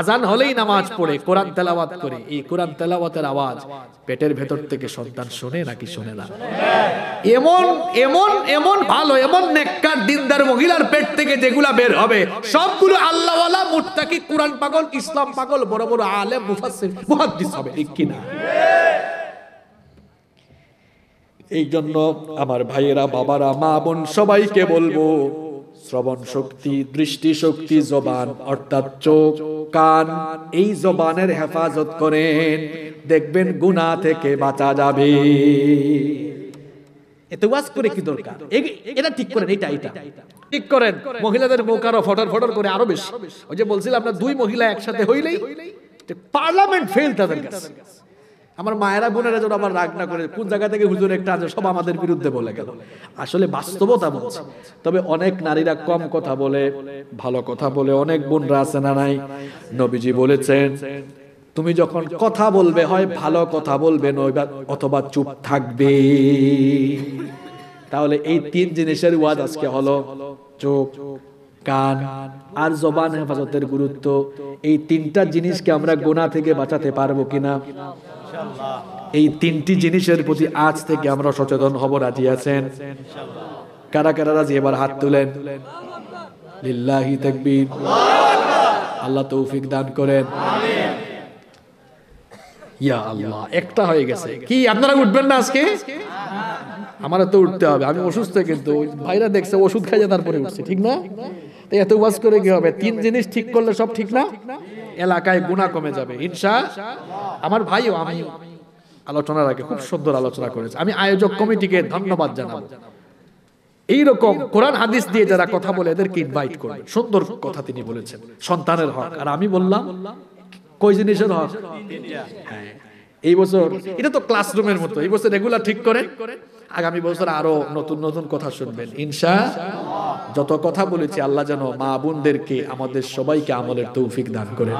আজান হলেই নামাজ পড়ে কোরআন তেলাওয়াত করে এই কোরআন তেলাওয়াতের আওয়াজ পেটের ভেতর থেকে সন্তান শুনে নাকি শুনে না এমন এমন এমন ভালো এমন নেককার দিনদার মহিলার পেট থেকে যেগুলা বের হবে সবগুলো আল্লাহওয়ালা মুত্তাকি কোরআন পাগল ইসলাম পাগল বড় বড় আলেম মুফাসসির মুহাদ্দিস হবে ঠিক কি না এই জন্য আমার ভাইয়েরা বাবারা মা বোন সবাইকে বলবো শ্রবণ শক্তি দৃষ্টি শক্তি জবান অর্থাৎ চোখ কান এই জবানের হেফাজত করেন দেখবেন গুণা থেকে বাঁচা যাবে এতে ওয়াজ করে কি দরকার এটা ঠিক করেন এটা এটা ঠিক করেন মহিলাদের মুখ আরো ফটর ফটর করে আরো বেশি ওই যে বলছিলাম আপনার দুই মহিলা একসাথে হইলেই পার্লামেন্ট ফেল তাদের কাছে আমার মায়েরা বোনেরা যেন আমার রাগ না করে কোন জায়গা থেকে হুজুর একটা আছে সব আমাদের বিরুদ্ধে বলে গেল আসলে বাস্তবতা বলছে তবে অনেক নারীরা কম কথা বলে ভালো কথা বলে অনেক বোনরা আছে না নাই নবীজি বলেছেন তুমি যখন কথা বলবে হয় ভালো কথা বলবে নইবা অথবা চুপ থাকবে তাহলে এই তিন জিনিসের ওয়াজ আজকে হলো চুপ কান আর জবান হেফাজতের গুরুত্ব এই তিনটা জিনিসকে আমরা গোনা থেকে বাঁচাতে পারবো কিনা এই তিনটি জিনিসের প্রতি আজ থেকে আমরা সচেতন হব রাজি আছেন কারা কারা রাজি এবার হাত তুলেন লিল্লাহি তাকবীর আল্লাহ তৌফিক দান করেন ইয়া আল্লাহ একটা হয়ে গেছে কি আপনারা উঠবেন না আজকে হ্যাঁ। আমার তো উঠতে হবে আমি অসুস্থ কিন্তু ভাইরা দেখছে ওষুধ খাইয়ে তারপরে উঠছে ঠিক না এত ওয়াজ করে কি হবে তিন জিনিস ঠিক করলে সব ঠিক না এলাকায় গুণা কমে যাবে ইনশা আমার ভাইও আমি আলোচনার আগে খুব সুন্দর আলোচনা করেছে আমি আয়োজক কমিটিকে ধন্যবাদ জানাবো এইরকম কোরআন হাদিস দিয়ে যারা কথা বলে এদেরকে ইনভাইট করবে সুন্দর কথা তিনি বলেছেন সন্তানের হক আর আমি বললাম কই জিনিসের হক হ্যাঁ। এই বছর এটা তো ক্লাসরুমের মতো এই বছর রেগুলার ঠিক করে আগামী বছর আরো নতুন নতুন কথা শুনবেন ইনশা যত কথা বলেছি আল্লাহ যেন মা বোনদেরকে আমাদের সবাইকে আমলের তৌফিক দান করেন